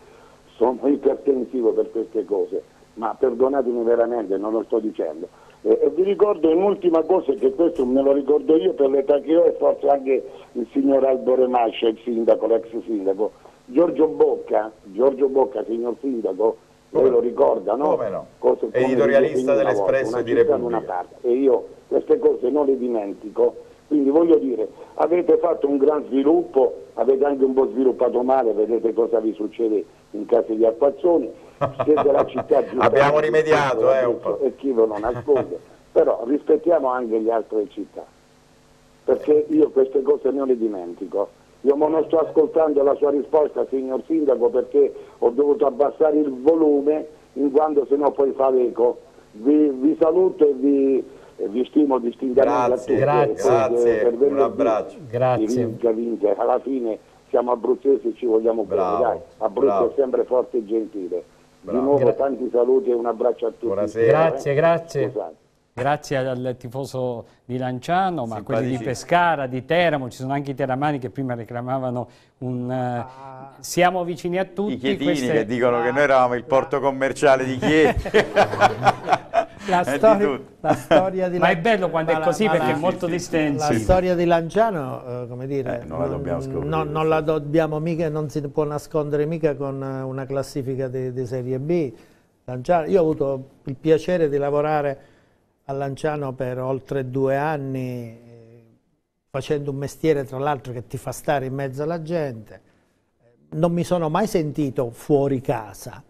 Speaker 11: sono ipertensivo per queste cose, ma perdonatemi veramente, non lo sto dicendo. Eh, e vi ricordo un'ultima cosa, che questo me lo ricordo io per l'età che ho e forse anche il signor Aldo Remascia, il sindaco, l'ex sindaco, Giorgio Bocca, Giorgio Bocca, signor sindaco, lei lo ricorda, no? Come no? Cose, come Editorialista dell'Espresso di Repubblica. E io queste cose non le dimentico quindi voglio dire, avete fatto un gran sviluppo, avete anche un po' sviluppato male, vedete cosa vi succede in casa di acquazzoni, siete la città giusta. Abbiamo rimediato, eh, un po'. E chi ve lo nasconde. Però rispettiamo anche le altre città, perché io queste cose non le dimentico. Io non sto ascoltando la sua risposta, signor Sindaco, perché ho dovuto abbassare il volume, in quanto sennò poi fa l'eco. Vi, vi saluto e vi eh, vi stimo distintamente. Grazie, eh, grazie, grazie un abbraccio. Grazie. Vinca, vinca. Alla fine siamo abruzzesi e ci vogliamo bene. Abruzzo è sempre forte e gentile. Bravo. Di nuovo Gra tanti saluti e un abbraccio a tutti. Buonasera. Eh? Grazie, grazie. Scusate.
Speaker 1: Grazie al tifoso di Lanciano, ma quelli di Pescara, di Teramo, ci sono anche i teramani che prima reclamavano un... Uh, siamo vicini a tutti. I chietini queste... che
Speaker 3: dicono ah. che noi eravamo il porto commerciale di Chieti. la, eh, stori
Speaker 2: la storia di ma è bello quando è così la, perché è molto distensivo la storia di Lanciano eh, come dire eh, non, la dobbiamo scoprire, no, non la dobbiamo mica non si può nascondere mica con eh, una classifica di, di serie B Lanciano, io ho avuto il piacere di lavorare a Lanciano per oltre due anni eh, facendo un mestiere tra l'altro che ti fa stare in mezzo alla gente non mi sono mai sentito fuori casa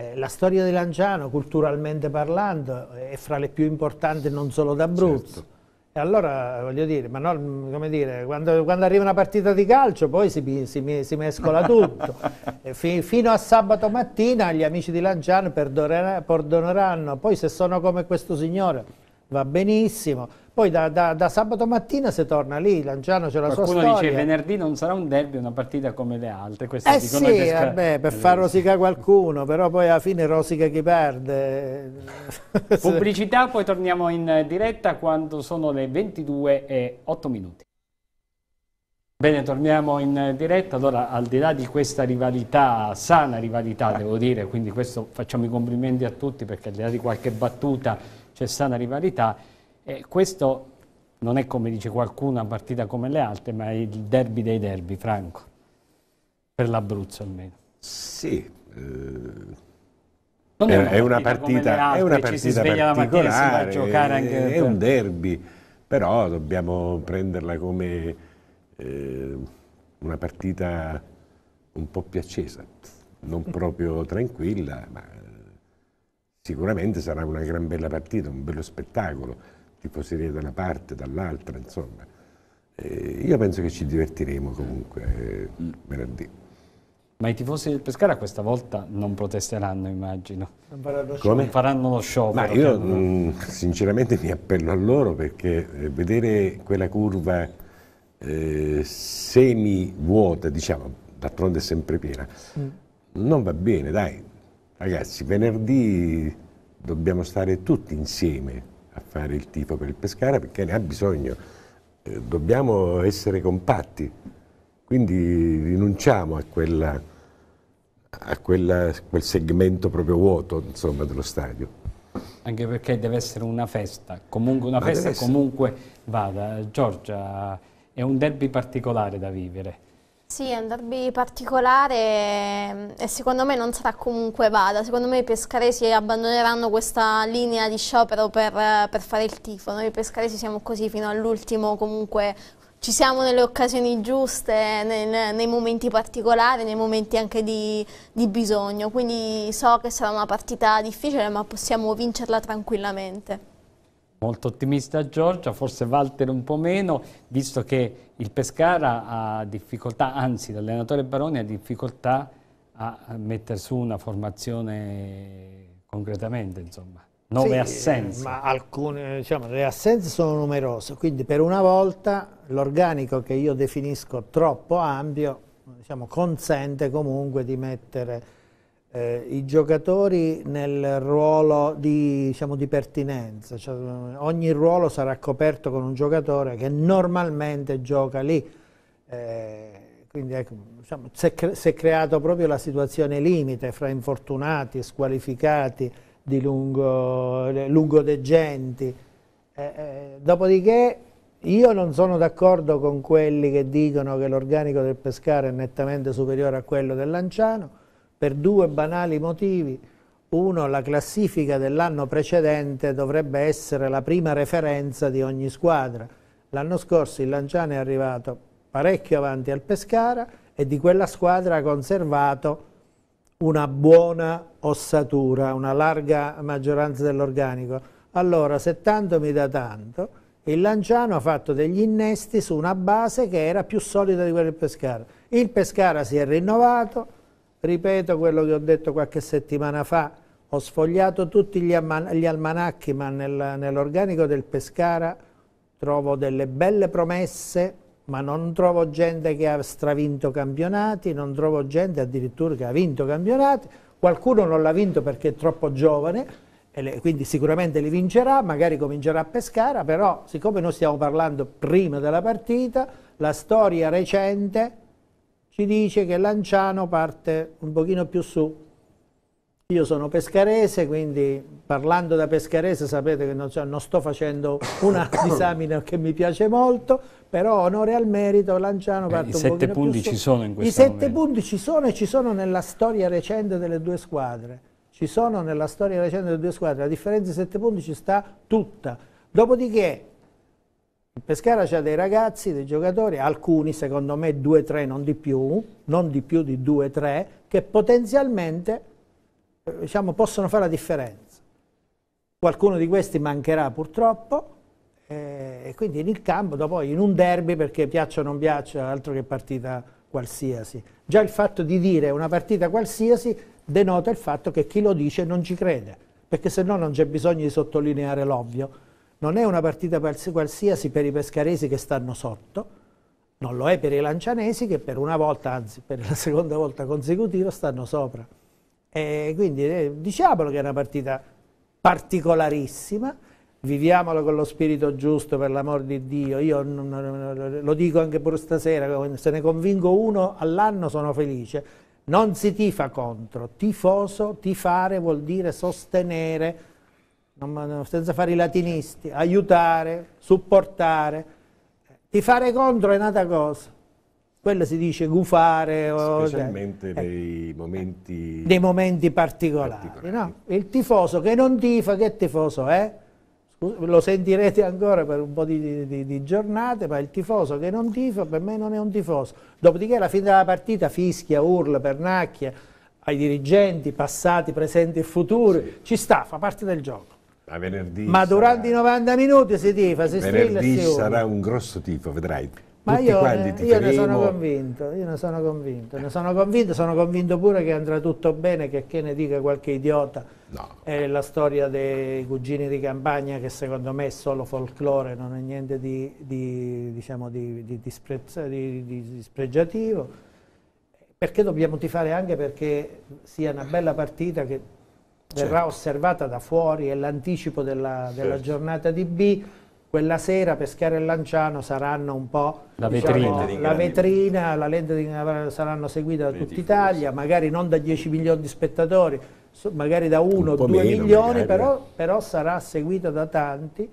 Speaker 2: eh, la storia di Lanciano, culturalmente parlando, è fra le più importanti non solo d'Abruzzo. Certo. E allora voglio dire, ma no, come dire, quando, quando arriva una partita di calcio poi si, si, si mescola tutto. F, fino a sabato mattina gli amici di Lanciano perdoneranno, poi se sono come questo signore va benissimo, poi da, da, da sabato mattina si torna lì, Lanciano c'è la Qualcuno sua storia. Qualcuno dice
Speaker 1: venerdì non sarà un derby, una partita come le altre. Queste eh dicono sì, desca... vabbè,
Speaker 2: per eh, far rosica qualcuno, però poi alla fine rosica chi perde.
Speaker 1: Pubblicità, poi torniamo in diretta quando sono le 22 e 8 minuti. Bene, torniamo in diretta. Allora, al di là di questa rivalità, sana rivalità devo dire, quindi questo facciamo i complimenti a tutti perché al di là di qualche battuta c'è sana rivalità, e questo non è come dice qualcuno una partita come le altre, ma è il derby dei derby, Franco, per l'Abruzzo almeno. Sì, eh... È una, è, una partita, è una partita, particolare,
Speaker 4: è, è un derby, però dobbiamo prenderla come eh, una partita un po' più accesa, non mm. proprio tranquilla, ma sicuramente sarà una gran bella partita, un bello spettacolo tifoserie da una parte, dall'altra, insomma. Eh, io penso che ci divertiremo comunque eh, venerdì.
Speaker 1: Ma i tifosi del Pescara questa volta non protesteranno, immagino. Non faranno, Come? faranno lo sciopero. Ma io
Speaker 4: non... Cioè, mm, sinceramente mi appello a loro perché eh, vedere quella curva eh, semi vuota, diciamo, d'altronde è sempre piena, mm. non va bene, dai. Ragazzi, venerdì dobbiamo stare tutti insieme, a fare il tifo per il Pescara perché ne ha bisogno. Eh, dobbiamo essere compatti, quindi rinunciamo a, quella, a quella, quel segmento proprio vuoto insomma, dello stadio.
Speaker 1: Anche perché deve essere una festa, comunque una Ma festa comunque vada. Giorgia, è un derby particolare da vivere
Speaker 6: sì, è un derby particolare e secondo me non sarà comunque vada, secondo me i pescaresi abbandoneranno questa linea di sciopero per, per fare il tifo, noi pescaresi siamo così fino all'ultimo comunque ci siamo nelle occasioni giuste, nel, nei momenti particolari, nei momenti anche di, di, bisogno, quindi so che sarà una partita difficile ma possiamo vincerla tranquillamente.
Speaker 1: Molto ottimista Giorgia, forse Walter un po' meno, visto che il Pescara ha difficoltà, anzi l'allenatore Baroni ha difficoltà a mettere su una formazione concretamente, insomma. Nove sì, assenze. Ma
Speaker 2: alcune, diciamo, le assenze sono numerose, quindi per una volta l'organico che io definisco troppo ampio diciamo, consente comunque di mettere eh, i giocatori nel ruolo di, diciamo, di pertinenza, cioè, ogni ruolo sarà coperto con un giocatore che normalmente gioca lì. Eh, quindi ecco, diciamo, si, è si, è creato proprio la situazione limite fra infortunati e squalificati di lungo, eh, lungo degenti. Eh, eh, dopodiché io non sono d'accordo con quelli che dicono che l'organico del Pescara è nettamente superiore a quello del Lanciano, per due banali motivi. Uno, la classifica dell'anno precedente dovrebbe essere la prima referenza di ogni squadra. L'anno scorso il Lanciano è arrivato parecchio avanti al Pescara e di quella squadra ha conservato una buona ossatura, una larga maggioranza dell'organico. Allora, se tanto mi dà tanto, il Lanciano ha fatto degli innesti su una base che era più solida di quella del Pescara. Il Pescara si è rinnovato, Ripeto quello che ho detto qualche settimana fa, ho sfogliato tutti gli, gli almanacchi, ma nel, nell'organico del Pescara trovo delle belle promesse, ma non trovo gente che ha stravinto campionati, non trovo gente addirittura che ha vinto campionati, qualcuno non l'ha vinto perché è troppo giovane, le, quindi sicuramente li vincerà, magari comincerà a pescare, però siccome noi stiamo parlando prima della partita, la storia recente ci dice che Lanciano parte un pochino più su. Io sono pescarese, quindi parlando da pescarese sapete che non, cioè, non sto facendo una disamina che mi piace molto, però onore al merito, Lanciano Beh, parte un pochino più su. I sette punti ci sono in questo I momento. I sette punti ci sono e ci sono nella storia recente delle due squadre. Ci sono nella storia recente delle due squadre. La differenza di sette punti ci sta tutta. Dopodiché il Pescara ha dei ragazzi, dei giocatori, alcuni secondo me 2-3 non di più, non di più di 2-3, che potenzialmente eh, diciamo, possono fare la differenza. Qualcuno di questi mancherà purtroppo eh, e quindi in campo, dopo in un derby, perché piaccia o non piaccia, altro che partita qualsiasi. Già il fatto di dire una partita qualsiasi denota il fatto che chi lo dice non ci crede, perché se no non c'è bisogno di sottolineare l'ovvio non è una partita qualsiasi per i pescaresi che stanno sotto, non lo è per i lancianesi che per una volta, anzi per la seconda volta consecutiva, stanno sopra. E quindi eh, diciamolo che è una partita particolarissima, viviamolo con lo spirito giusto per l'amor di Dio. Io lo dico anche pure stasera, se ne convinco uno all'anno sono felice. Non si tifa contro, tifoso, tifare vuol dire sostenere, non, senza fare i latinisti, aiutare, supportare. Ti fare contro è nata cosa. Quello si dice gufare. Specialmente o, cioè,
Speaker 4: dei, eh, momenti dei
Speaker 2: momenti particolari. particolari. No? Il tifoso che non tifa, che tifoso è? lo sentirete ancora per un po' di, di, di, giornate, ma il tifoso che non tifa per me non è un tifoso. Dopodiché alla fine della partita fischia, urla, pernacchia ai dirigenti, passati, presenti e futuri, sì. ci sta, fa parte del gioco. Ma, venerdì ma durante sarà... i 90 minuti si tifa, si strilla e si sarà
Speaker 4: un grosso tifo, vedrai. Ma Tutti io, eh, ne, io ne sono
Speaker 2: convinto, io ne sono convinto, ne sono convinto, sono convinto pure che andrà tutto bene, che, che ne dica qualche idiota. No. È la storia dei cugini di campagna che secondo me è solo folklore, non è niente di, di, diciamo, di, di dispregiativo, perché dobbiamo tifare anche perché sia una bella partita che verrà certo. osservata da fuori, è l'anticipo della, certo. giornata di B, quella sera Peschiare e Lanciano saranno un po' la diciamo, vetrina, la, vetrina la lente di, saranno seguite da tutta Italia, magari non da 10 milioni di spettatori, magari da 1 o 2 milioni, però, eh. però, sarà seguita da tanti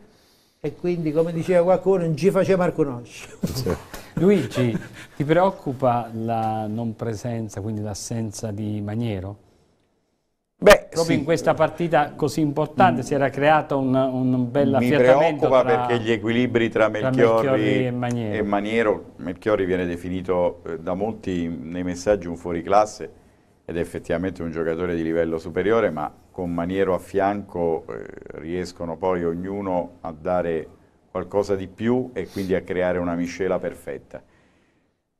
Speaker 2: e quindi come diceva qualcuno non ci faceva arconosci.
Speaker 1: Certo. Luigi, ti preoccupa la non presenza, quindi l'assenza di Maniero? Beh, Proprio sì. in questa partita così importante mm. si era creato un, un bel affiatamento. Mi preoccupa tra, perché
Speaker 3: gli equilibri tra Melchiorri, tra Melchiorri e, Maniero. e, Maniero. Melchiorri viene definito eh, da molti nei messaggi un fuoriclasse ed è effettivamente un giocatore di livello superiore, ma con Maniero a fianco eh, riescono poi ognuno a dare qualcosa di più e quindi a creare una miscela perfetta.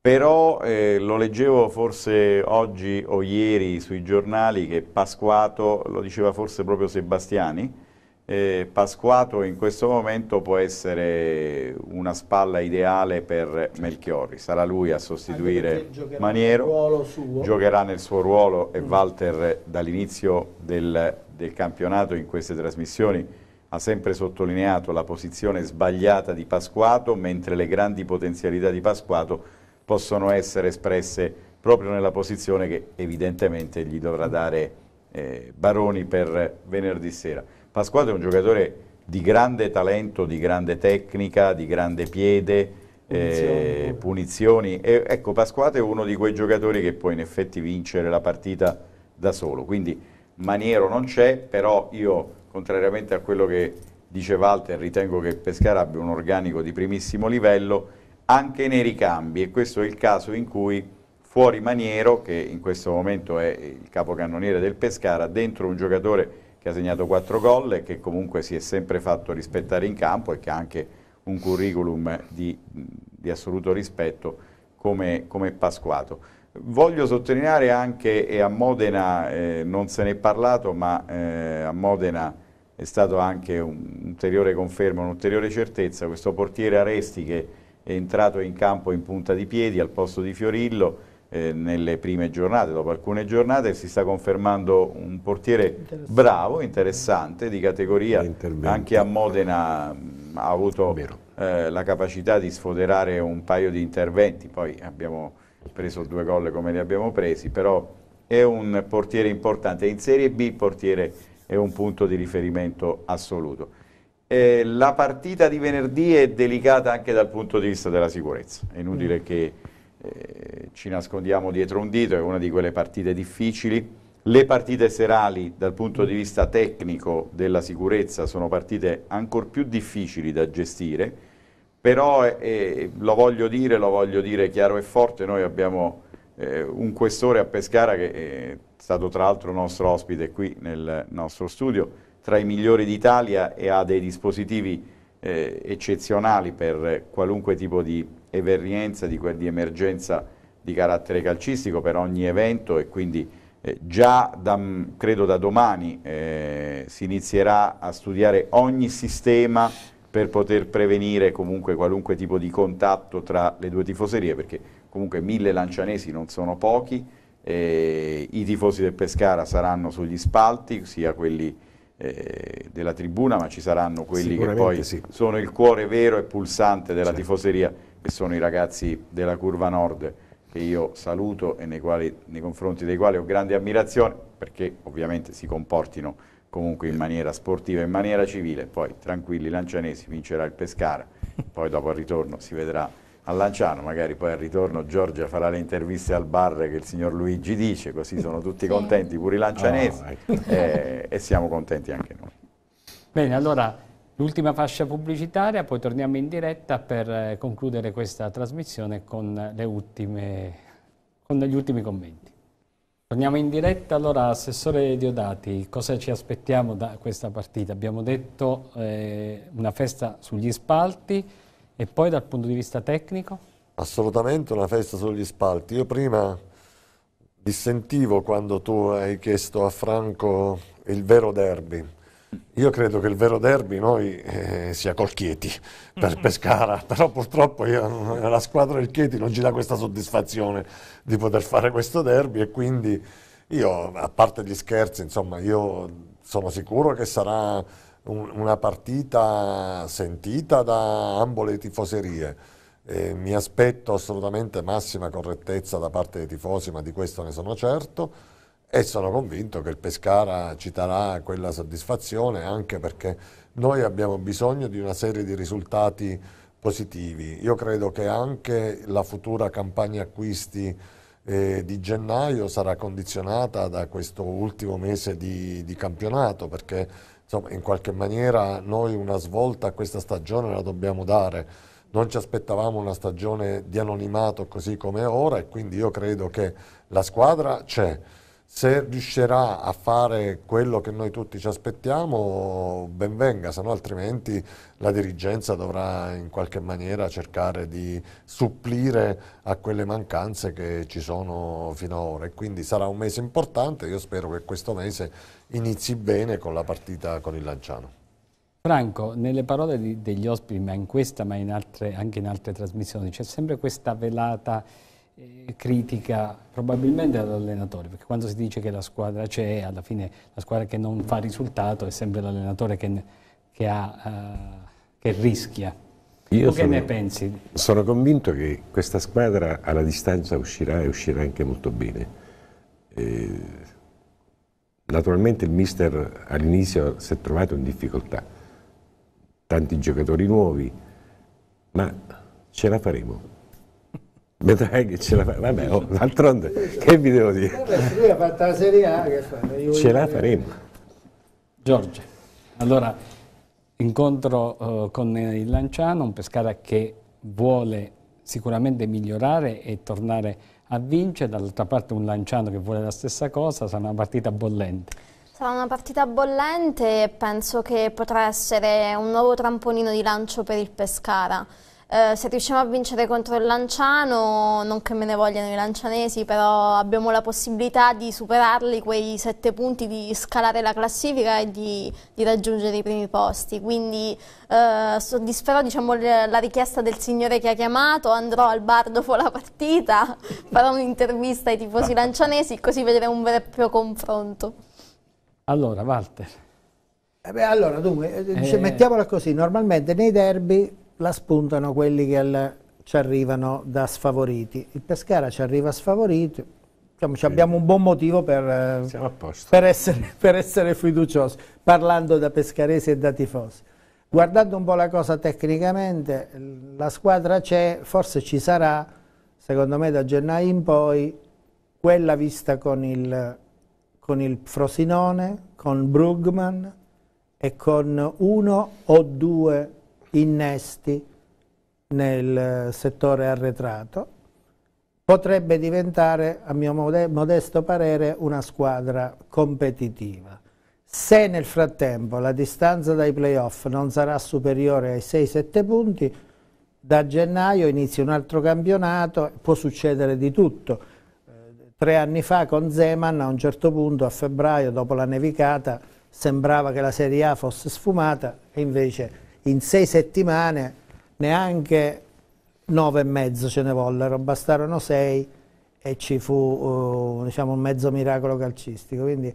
Speaker 3: Però eh, lo leggevo forse oggi o ieri sui giornali che Pasquato, lo diceva forse proprio Sebastiani, eh, Pasquato in questo momento può essere una spalla ideale per Melchiorri, sarà lui a sostituire Maniero,
Speaker 10: nel giocherà
Speaker 3: nel suo ruolo e mm. Walter dall'inizio del, del, campionato in queste trasmissioni ha sempre sottolineato la posizione sbagliata di Pasquato mentre le grandi potenzialità di Pasquato possono essere espresse proprio nella posizione che evidentemente gli dovrà dare eh, Baroni per venerdì sera. Pasquale è un giocatore di grande talento, di grande tecnica, di grande piede, eh, punizioni. Eh, punizioni. E, ecco, Pasquale è uno di quei giocatori che può in effetti vincere la partita da solo. Quindi Maniero non c'è, però io, contrariamente a quello che dice Walter, ritengo che Pescara abbia un organico di primissimo livello anche nei ricambi e questo è il caso in cui fuori Maniero, che in questo momento è il capocannoniere del Pescara, dentro un giocatore che ha segnato quattro gol e che comunque si è sempre fatto rispettare in campo e che ha anche un curriculum di, di assoluto rispetto come, come, Pasquato. Voglio sottolineare anche, e a Modena eh, non se ne è parlato, ma eh, a Modena è stato anche un'ulteriore conferma, un'ulteriore certezza, questo portiere Aresti che è entrato in campo in punta di piedi al posto di Fiorillo eh, nelle prime giornate, dopo alcune giornate si sta confermando un portiere interessante. bravo, interessante, di categoria, anche a Modena mh, mm, ha avuto eh, la capacità di sfoderare un paio di interventi, poi abbiamo preso due gol come li abbiamo presi, però è un portiere importante, in Serie B il portiere è un punto di riferimento assoluto. Eh, la partita di venerdì è delicata anche dal punto di vista della sicurezza. È inutile mm. che eh, ci nascondiamo dietro un dito, è una di quelle partite difficili. Le partite serali dal punto di vista tecnico della sicurezza sono partite ancora più difficili da gestire, però eh, lo voglio dire, lo voglio dire chiaro e forte, noi abbiamo eh, un questore a Pescara che è stato tra l'altro nostro ospite qui nel nostro studio, tra i migliori d'Italia e ha dei dispositivi eh, eccezionali per qualunque tipo di evenienza, di, di, emergenza di carattere calcistico per ogni evento e quindi eh, già da, mm, credo da domani eh, si inizierà a studiare ogni sistema per poter prevenire comunque qualunque tipo di contatto tra le due tifoserie perché comunque mille lancianesi non sono pochi, eh, i tifosi del Pescara saranno sugli spalti, sia quelli eh, della tribuna, ma ci saranno quelli che poi sì. sono il cuore vero e pulsante della certo. tifoseria, che sono i ragazzi della Curva Nord, che io saluto e nei, quali, nei confronti dei quali ho grande ammirazione, perché ovviamente si comportino comunque in maniera sportiva, in maniera civile, poi tranquilli lancianesi, vincerà il Pescara, poi dopo il ritorno si vedrà a Lanciano, magari poi al ritorno Giorgia farà le interviste al bar che il signor Luigi dice, così sono tutti sì. contenti, pure i lancianesi, oh, ecco. e, eh, e siamo contenti anche noi.
Speaker 1: Bene, allora l'ultima fascia pubblicitaria, poi torniamo in diretta per eh, concludere questa trasmissione con, ultime, con gli ultimi commenti. Torniamo in diretta, allora Assessore Diodati, cosa ci aspettiamo da questa partita? Abbiamo detto eh, una festa sugli spalti, e poi dal punto di vista tecnico?
Speaker 5: Assolutamente una festa sugli spalti. Io prima dissentivo quando tu hai chiesto a Franco il vero derby. Io credo che il vero derby noi eh, sia col Chieti per mm. Pescara, però purtroppo io, eh, la squadra del Chieti non ci dà questa soddisfazione di poter fare questo derby e quindi io, a parte gli scherzi, insomma, io sono sicuro che sarà un, una partita sentita da ambo le tifoserie. Eh, mi aspetto assolutamente massima correttezza da parte dei tifosi, ma di questo ne sono certo e sono convinto che il Pescara ci darà quella soddisfazione anche perché noi abbiamo bisogno di una serie di risultati positivi. Io credo che anche la futura campagna acquisti eh, di gennaio sarà condizionata da questo ultimo mese di, di campionato perché insomma, in qualche maniera noi una svolta a questa stagione la dobbiamo dare. Non ci aspettavamo una stagione di anonimato così come ora e quindi io credo che la squadra c'è se riuscirà a fare quello che noi tutti ci aspettiamo, ben venga, se no altrimenti la dirigenza dovrà in qualche maniera cercare di supplire a quelle mancanze che ci sono fino ad ora. E quindi sarà un mese importante, io spero che questo mese inizi bene con la partita con il Lanciano.
Speaker 1: Franco, nelle parole di, degli ospiti, ma in questa, ma in altre, anche in altre trasmissioni, c'è sempre questa velata eh, critica probabilmente all'allenatore, perché quando si dice che la squadra c'è, alla fine la squadra che non fa risultato è sempre l'allenatore che, che, ha, uh, che rischia. Io sono, che ne pensi?
Speaker 4: Sono convinto che questa squadra alla distanza uscirà e uscirà anche molto bene. E, eh, naturalmente il mister all'inizio si è trovato in difficoltà, tanti giocatori nuovi, ma ce la faremo Vedrai che ce la fa, vabbè, oh, d'altronde, che vi devo dire?
Speaker 2: Vabbè, lui ha fatto la Serie A, che fa? ce la
Speaker 4: faremo.
Speaker 1: Giorgio, allora, incontro uh, con il Lanciano, un Pescara che vuole sicuramente migliorare e tornare a vincere, dall'altra parte un Lanciano che vuole la stessa cosa, sarà una partita bollente.
Speaker 6: Sarà una partita bollente e penso che potrà essere un nuovo trampolino di lancio per il Pescara eh, se riusciamo a vincere contro il Lanciano, non che me ne vogliano i lancianesi, però abbiamo la possibilità di superarli quei sette punti, di scalare la classifica e di, di raggiungere i primi posti. Quindi eh, soddisferò diciamo, la richiesta del signore che ha chiamato, andrò al bar dopo la partita, farò un'intervista ai tifosi lancianesi, così vedremo un vero e proprio confronto.
Speaker 2: Allora, Walter. Eh beh, allora, dunque, eh... eh. mettiamola così, normalmente nei derby la spuntano quelli che al, ci arrivano da sfavoriti. Il Pescara ci arriva sfavorito, diciamo, sì. abbiamo un buon motivo per, eh, per, essere, per essere fiduciosi, parlando da pescaresi e da tifosi. Guardando un po' la cosa tecnicamente, la squadra c'è, forse ci sarà, secondo me da gennaio in poi, quella vista con il, con il Frosinone, con Brugman e con uno o due innesti nel eh, settore arretrato, potrebbe diventare, a mio modesto parere, una squadra competitiva. Se nel frattempo la distanza dai playoff non sarà superiore ai 6-7 punti, da gennaio inizia un altro campionato, può succedere di tutto. Eh, tre anni fa con Zeman a un certo punto, a febbraio, dopo la nevicata, sembrava che la Serie A fosse sfumata e invece in sei settimane neanche nove e mezzo ce ne vollero, bastarono sei e ci fu uh, diciamo, un mezzo miracolo calcistico. Quindi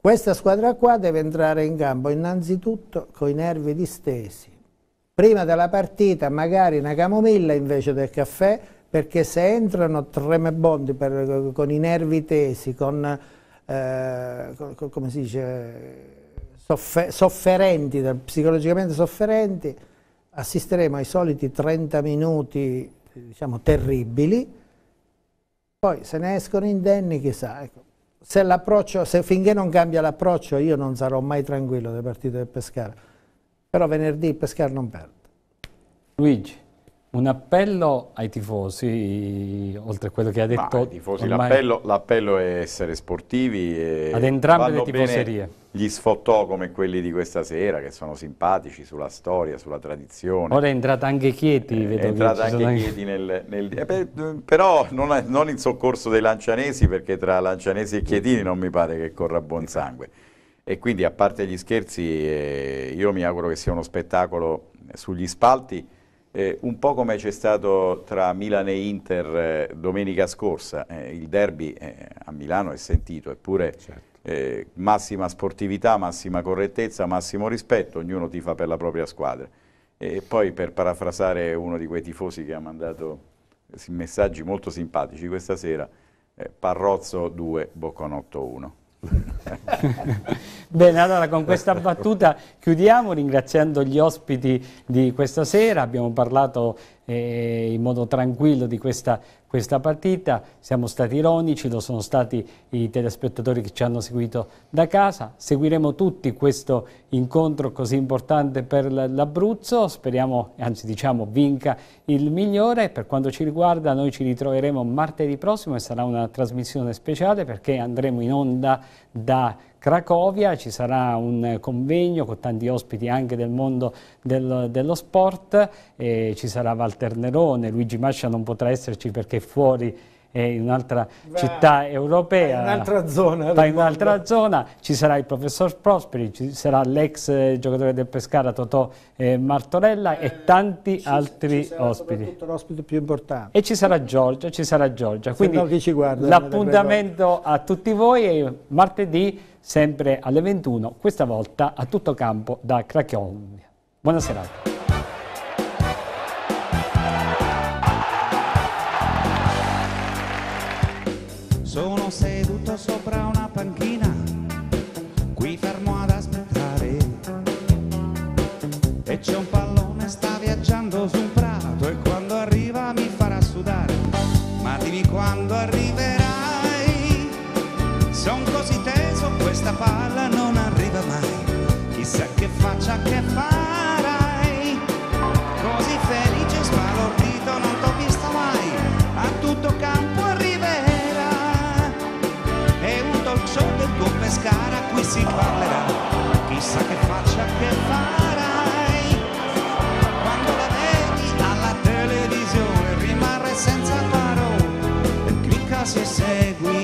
Speaker 2: questa squadra qua deve entrare in campo innanzitutto con i nervi distesi. Prima della partita magari una camomilla invece del caffè, perché se entrano tremebondi con i nervi tesi, con, eh, con, con come si dice soffer sofferenti, psicologicamente sofferenti, assisteremo ai soliti 30 minuti, diciamo, terribili, poi se ne escono indenni, chissà, ecco. Se se finché non cambia l'approccio io non sarò mai tranquillo del partito del Pescara, però venerdì il Pescara non perde.
Speaker 1: Luigi. Un appello ai tifosi, oltre a quello che ha detto...
Speaker 3: l'appello, è essere sportivi. ad entrambe le tifoserie. Bene gli sfottò come quelli di questa sera che sono simpatici sulla storia, sulla tradizione. Ora è
Speaker 1: entrata anche Chieti, eh, vedo È entrata anche, anche Chieti
Speaker 3: nel... nel eh, per, eh, però non, non, in soccorso dei lancianesi perché tra lancianesi e Chietini non mi pare che corra buon sangue. E quindi a parte gli scherzi eh, io mi auguro che sia uno spettacolo sugli spalti eh, un po' come c'è stato tra Milan e Inter eh, domenica scorsa. il derby a Milano è sentito eppure... Certo eh, massima sportività, massima correttezza, massimo rispetto, ognuno tifa per la propria squadra. E poi per parafrasare uno di quei tifosi che ha mandato eh, messaggi molto simpatici questa sera, eh, Parrozzo 2, Bocconotto 1.
Speaker 1: Bene, allora con questa battuta chiudiamo ringraziando gli ospiti di questa sera, abbiamo parlato eh, in modo tranquillo di questa, questa partita, siamo stati ironici, lo sono stati i telespettatori che ci hanno seguito da casa, seguiremo tutti questo incontro così importante per l'Abruzzo, speriamo, anzi diciamo vinca il migliore, per quanto ci riguarda noi ci ritroveremo martedì prossimo e sarà una trasmissione speciale perché andremo in onda da Cracovia, ci sarà un convegno con tanti ospiti anche del mondo del, dello sport, eh, ci sarà Walter Nerone, Luigi Mascia non potrà esserci perché è fuori è in un'altra città europea, in un'altra zona, in un'altra zona, ci sarà il professor Prosperi, ci sarà l'ex eh, giocatore del Pescara Totò eh, Martorella eh, e tanti ci, altri ci ospiti.
Speaker 2: l'ospite più importante.
Speaker 1: E ci sarà Giorgia, ci sarà Giorgia. Quindi no l'appuntamento a tutti voi è martedì sempre alle 21, questa volta a tutto campo da Cracovia. Buonasera.
Speaker 7: Sono seduto sopra una panchina, qui fermo ad aspettare, e c'è un palla non arriva mai, chissà che faccia che farai. Così felice e sbalordito non t'ho visto mai, a tutto campo arriverà. è un dolciò del tuo pescara qui si parlerà, chissà che faccia che farai. Quando la vedi alla televisione rimarrai senza parole, clicca se segui.